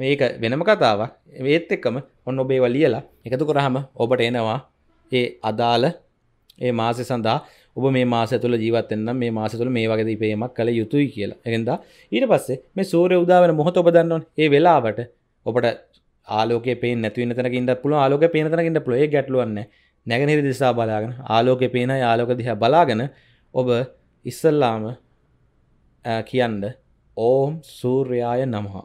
මේක වෙනම කතාව ඒත් එක්කම ඔන්න ඔබේව ලියලා එකතු කරහම ඔබට එනවා ඒ අදාළ ඒ මාසය සඳහා ඔබ මේ මාස තුළ ජීවත්තෙන්න්න මේ මාස තුළ මේ වගේ පේමක් කළ යුතුයි කියලා එකද ඊට පස්සේ මේ සූරය උදාවන මොහොත ඔබ දන්නවන් ඒ වෙලාවට ඔබට ආලෝක පේ නැතිව තැකින්ද පුළ ආලෝක පේනතනකින්ට පලොේ ගැටලුවන්න නැගනිර දිසා බලාගෙන ආලෝක පේන ආලෝක දිහ බලාගෙන ඔබ ඉස්සල්ලාම කියන්න ඕම් සූර්යාය නමහා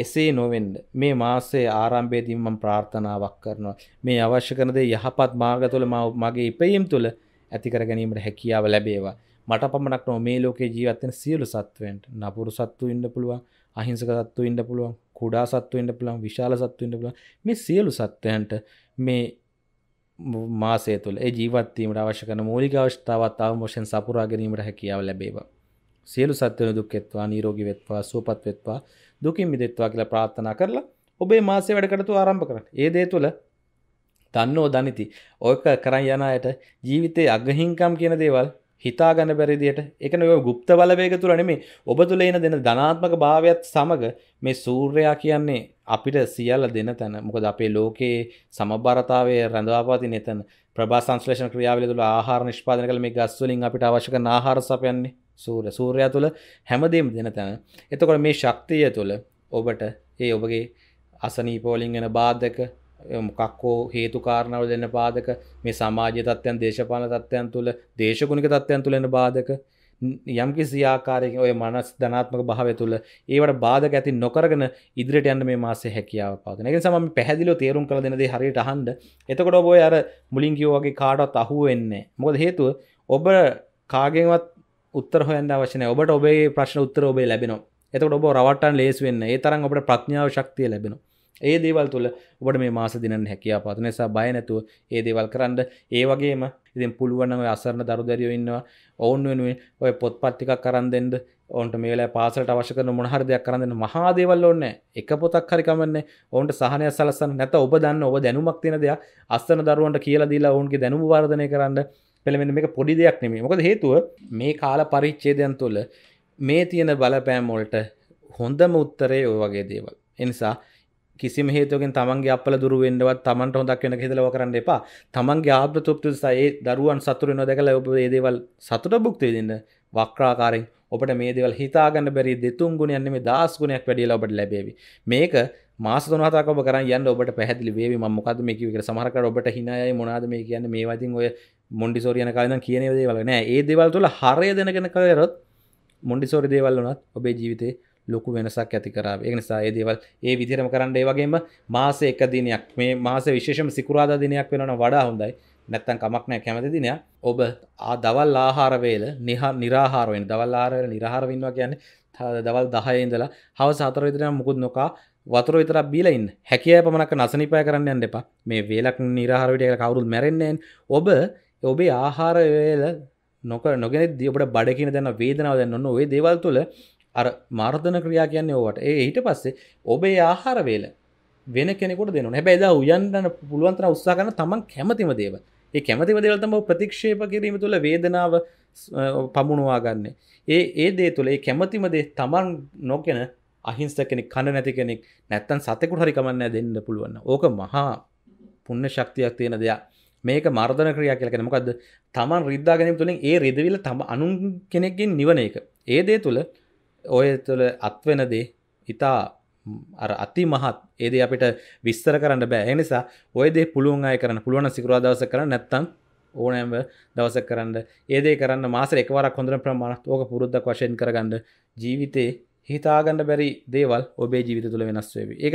එසේ නොවෙන්ඩ මේ මාසේ ආරම්භේදීම ප්‍රාර්ථනාවක් කරනවා මේ අවශ්‍ය කරනදේ යහපත් මාර්ග තුළ මගේ ඉපයීම් තුළ ඇතිකර ගැනීමට හැකියාව ලැබේවා මට පමණක් නො මේ ලෝකේ ජීවත්තන සියලු සත්වෙන්ට නපුරු සත්තු ඉන්න පුළුවන් අහිංසක සත්තු ඉන්න පුළුවන් කුඩා සත්තු ඉන්න පුළන් විශාල සත්තු ඉන්න පුළන් මේ සියලු සත්වයන්ට මේ මාසේ තුළ ජීවත්වීමට අවශ්‍ය කන මූලික අවශ්‍යාවත් අවමෝෂෙන් සපුරා ගැනීමට හැකියාව ලැබේවා සියලු සත්‍යන දුක් එත්වා නීරෝගී වෙත්වා සුවපත් වෙත්වා දුකින් මිදෙත්වා කියලා ප්‍රාර්ථනා කරලා ඔබේ මාසේ වැඩ කටතු ආරම්භ කරන්න. ඒ දේ තුළ දන්නෝ දනිති ඕක කරන් යන අයට ජීවිතයේ අගහිංකම් කියන දේවල් හිතාගන්න බැරිදියට එක නොව ගුප්ත බලවේග තුළ නෙමේ ඔබ තුළ එන දෙන ධනාත්මක භාවයත් සමග මේ සූර්යා කියන්නේ අපිට සියල්ල දෙන තැන මොකද අපේ ලෝකයේ සමබරතාවය රැඳවාපාති නෙතන ප්‍රභා සංශ්ලේෂණ ක්‍රියාවලිය තුළ ආහාර නිෂ්පාදනය කළ මේ ගස්වලින් අපිට අවශ්‍ය කරන ආහාර සපයන්නේ සූර සූරයා තුළ හැමදේම දෙන තැන එතකොට මේ ශක්තිය තුළ ඔබට ඒ ඔබගේ අසනී පෝලිං වෙන බාධක මොකක්කෝ හේතු කාරණාව දෙන්න පාදක මේ සමාජ තත්වයන් දේශපාන තත්වයන් තුළ දේශගුණික තත්වයන් තුළෙන බාධක යම්කි සියාකාරයක ඔය මනස් ධනාත්මක භාවය තුළ ඒවට බාධක ඇති නොකරගෙන ඉදිරිට යන්න මේ මාසේ හැකියාව පාදන එක සම පැහදිලෝ තේරුම් කළ දෙනදේ හරියට අහන්ඩ එතකොට ඔබ අර මුලින් කිවෝගේ කාඩත් අහුවෙන්නේ මොකද හේතුව ඔබ කාගෙන්වත් උත්තර හොයන්න අවශ්‍යන ඔබට ඔබේ ප්‍රශ්න උත්තර ඔබේ ලැබෙන එතකට ඔබ රවටන් ලේස් වෙන්න ඒ තරම් ඔබට ප්‍රඥාව ශක්තිය ලැබෙන ඒ දේවල් තුළ ඔබට මේ මාස දිනන්න හැකියා පාත නිසා බය නැතුව ඒ දේවල් කරන්න ඒ වගේම ඉතින් පුළුවන් ඔය අසරණ දරුදරියෝ ඉන්නවා ඔවුන් වෙනුවෙන් ඔය පොත්පත් ටිකක් කරන් දෙන්න ඔවුන්ට මේ වෙලාවේ පාසලට අවශ්‍ය කරන මොන හරි දෙයක් කරන් දෙන්න මහා දේවල් ඕනේ එක පොතක් හරි කමන්නේ ඔවුන්ට සහනය සලස්සන්න නැත්නම් ඔබ දන්න ඔබ දැනුමක් තියෙන දෙයක් අසරණ දරුවන්ට කියලා දීලා ඔවුන්ගේ දැනුම වර්ධනය කරන්න පෙළමෙන මේ පොඩි දෙයක් නෙමේ මොකද හේතුව මේ කාල පරිච්චේදයන් තුළ මේ තියෙන බලපෑමොල්ට හොඳම උත්තරේ ඔය වගේ දේවල් එනිසා කිසිම හේතුවකින් තමන්ගේ අපල දුරුවෙන්ඩවත් තමන්ට හොදක් වෙන හිදලව කරන්න එපා තමන්ගේ ආප්‍ර තුප්තු සයේ දරුවන් සතුර නොදැකල ඔබ ඒදේවල් සතුට බුක්තියදින්න වක්්‍රාකාරෙන් ඔබට මේ දෙවල් හිතාගන්න බැරි දෙතුන් ගුණයන්න මේ දස් ගුණයක් වැඩියලා ඔබට ලැබේවි මේක මාස තුනහතක් ඔබ කරන් යන්න ඔබට පැහැදිලි වේවි මම මොකද මේ කිව්වේ කියලා සමහරකට ඔබට hinaයයි මොනවාද මේ කියන්නේ මේ වදින් ඔය මොන්ඩිසෝරියන කාලන කියනවදේ වලන ඒ දෙවල් තුළ හරය දෙනගෙන කරොත් මොන්ඩිසෝරි දේවල් වනත් ඔබේ ජීවිතේ ලොකු වෙනසක් ඇති කරා එනිසා ඒ දේවල් ඒ විදිරම කරන්න ඒ වගේම මාස එක දිනයක් මේ මාස විශේෂම සිකුරාදා දිනයක් වෙනන වඩා හොඳයි නැත්තන් කමක් නෑ කැමති දිනය ඔබ දවල් ආහාරවේල නිහා නිරාහාරුවෙන් දවල් ආරවල නිරහාරවෙන්වා කියන්න දවල් දහයඉඳලා හව සාතර විදිරම මුකුත් නොකා වතුර විතර බීලයින් හැකිය පමණක් නසනිපය කරන්න යන්න එපා මේ වේලක් නිරහරවිටය කවරුල් මැරෙන්නේෙන් ඔබ ඔබේ ආහාරවේල නොක නොගෙන දියපට බඩකින දැන්න වේදනාව දැන්න ඔන්න ඔේ දේවල් තුළ අර මාර්ධන ක්‍රියා කියන්නේ ඕවට ඒ ඊට පස්සේ ඔබේ ආහාරවේල වෙන කෙනෙකුට දෙනු හැබැයිද උයන්න්න පුළුවන්තර උත්සා කන තමන් කැමතිම දේව ඒ කැමතිම දෙවල්තම ප්‍රතික්ෂේප කිරීම තුළ වේදනාව පමුණවා ගන්න ඒ ඒ දේ තුළ ඒ කැමතිම දේ තමන් නොකෙන අහිංස කෙනෙක් කණ නැති කෙනෙක් නැත්තන් සතෙකුට හරිකමන්න දෙන්න පුළුවන්න ඕක මහා පුන්න ශක්තියක් තියෙන දෙයක් මේක මර්ධන ක්‍රියා කියල කෙන මොකද තමන් රිද්දාගැනීම තුළින් ඒ රිදවිල තම අනු කෙනෙක්ගෙන් නිවන එක ඒදේ තුළ ඔය තුළ අත්වෙනදේ ඉතා අර අති මහත් ඒද අපිට විස්තර කරන්න බෑ එනිසා ඔයදේ පුළුවන් අය කරන්න පුළුවන සිකරවා දවස කර නැත්තන් ඕනෑම දවස කරන්න ඒදේ කරන්න මාස එකවරක් හොඳර ප්‍රමාණත් ඕක පුරුද්ධක් වශයෙන් කරගන්න ජීවිතේ හිතාගන්න බැරි දේවල් ඔබේ ජීවිත තුළ වෙනස්වේ එක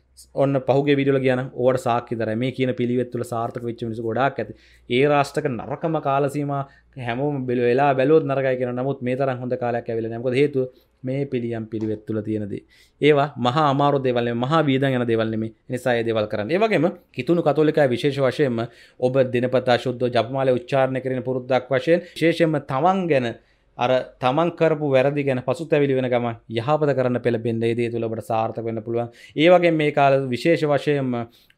ඔන්න පහුගේ විඩියල කියන ඕට සාක්කිතර මේ කියන පිළිවෙත්තුල සාර්ථක වෙච්ච මිනිස ගොඩක් ඇති ඒ රාෂ්ටක නරකම කාලසීම හැම බෙල වෙලා බැලොත් නරකයි කියෙන නමුත් මේ තරන් හොඳ කාලයක් ඇවිල නැක හේතු මේ පිළියම් පිළිවෙත්තුල තියෙනද ඒවා මහා අමාර දෙවල මහා වීද යන දෙවල්නෙම නිසා දෙවල් කරන්න ඒවගේම කිතුුණු කතුලිකා විශේෂ වශයෙන්ම ඔබ දෙනපතා ශුද්ධ ජපමාල උච්චාරණ කරන පුරුද්දක් වශයෙන් ශේෂම තවන් ගැන අර තමන් කරපු වැරදි ගැන පසුතැවිලි වෙන ගම යහපත කරන්න පෙළබෙන්ද ඒ දේ තුළබට සාර්ථක වෙන්න පුළුවන් ඒ වගේ මේ කාල විශේෂ වශයෙන්ම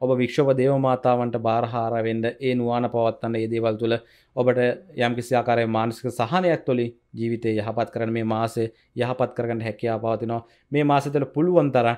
ඔබ වික්ෂෝප දේවමාතාවන්ට බාරහාරවෙන්ඩ ඒ නුවාන පවත්වන්න ඒ දේවල් තුළ ඔබට යම්කිසි ආකාරය මානසික සහනයක් තුළි ජීවිතය යහපත් කරන මේ මාසේ යහපත් කරගන්න හැකියා පවතිනවා මේ මාසතල පුළුවන් තරම්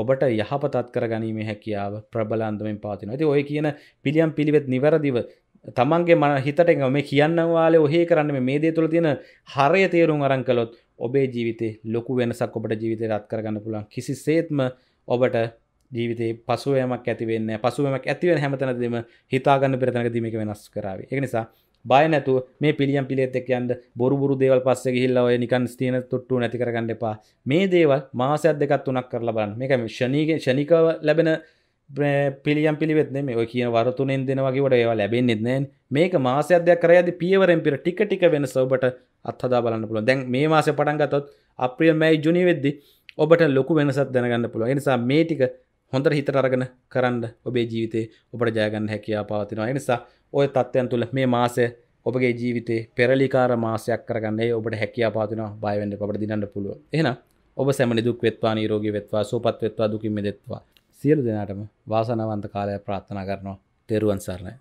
ඔබට යහපතත් කරගනීමේ හැකියාව ප්‍රබලන්දමින් පාතින ඇති ඔය කියන පිළියම් පිළිවෙත් නිවැරදිව තමන්ගේ මන හිතට මේ කියන්න වාලේ ඔහේ කරන්න මේ දේ තුළ තියෙන හරය තේරුම් අරන් කළොත් ඔබේ ජීවිතේ ලොකු වෙනසක් ඔබට ජීවිතය රත් කරගන්න පුළුවන් කිසි සේත්ම ඔබට ජීවිතේ පසුවයමක් ඇතිවෙන්න පසුවමක් ඇතිවෙන හැමතැනදීම හිතාගන්න පෙරතැනක දීමක වෙනස් කරාවේ ඒ නිසා බය නැතුව මේ පිළියම් පිළිත් එක් යන්න බොරු බුරු දේවල් පස්සේ ගිහිල්ලා ඔය නිකන් ස්තියන තොට්ටු නැති කරගන්න එපා මේ දේවල් මාසයක් දෙකක් තුනක් කරලා බලන්න මේක ශනීක ශනිකව ලැබෙන පිළියම් පිළිවෙත් මේ ඔය කියන වරතුනෙන් දෙනවගේට ඒවා ලැබෙන්න්නෙත් නෑ මේක මාසයක් දෙයක් කරයද පියවරෙන් පිර ටික ටික වෙන සවබට අත්හදා බලන්න පුළුව දැන් මේ මාස පටන්ගතොත් අප්‍රිය මැයි ජුනි වෙද්දි ඔබට ලොකු වෙනසත් දැනගන්න පුළුව නිසා මේටික හොඳට හිතට අරගෙන කරන්න ඔබේ ජීවිතේ ඔබට ජයගන්න හැකියාව පවතිනවා. ඒ නිසා ওই தත්ත්වයන් තුල මේ මාසය ඔබගේ ජීවිතේ පෙරලිකාර මාසයක් කරගන්න ඒ ඔබට හැකියාව පවතිනවා. බය වෙන්න එපා. ඔබට දිනන්න පුළුවන්. එහෙනම් ඔබ සැම නිදුක් වෙත්වා, නිරෝගී වෙත්වා, සුවපත් වෙත්වා, දුකින් මිදෙත්වා. සියලු දෙනාටම වාසනාවන්ත කාලයක් ප්‍රාර්ථනා කරනවා. තෙරුවන් සරණයි.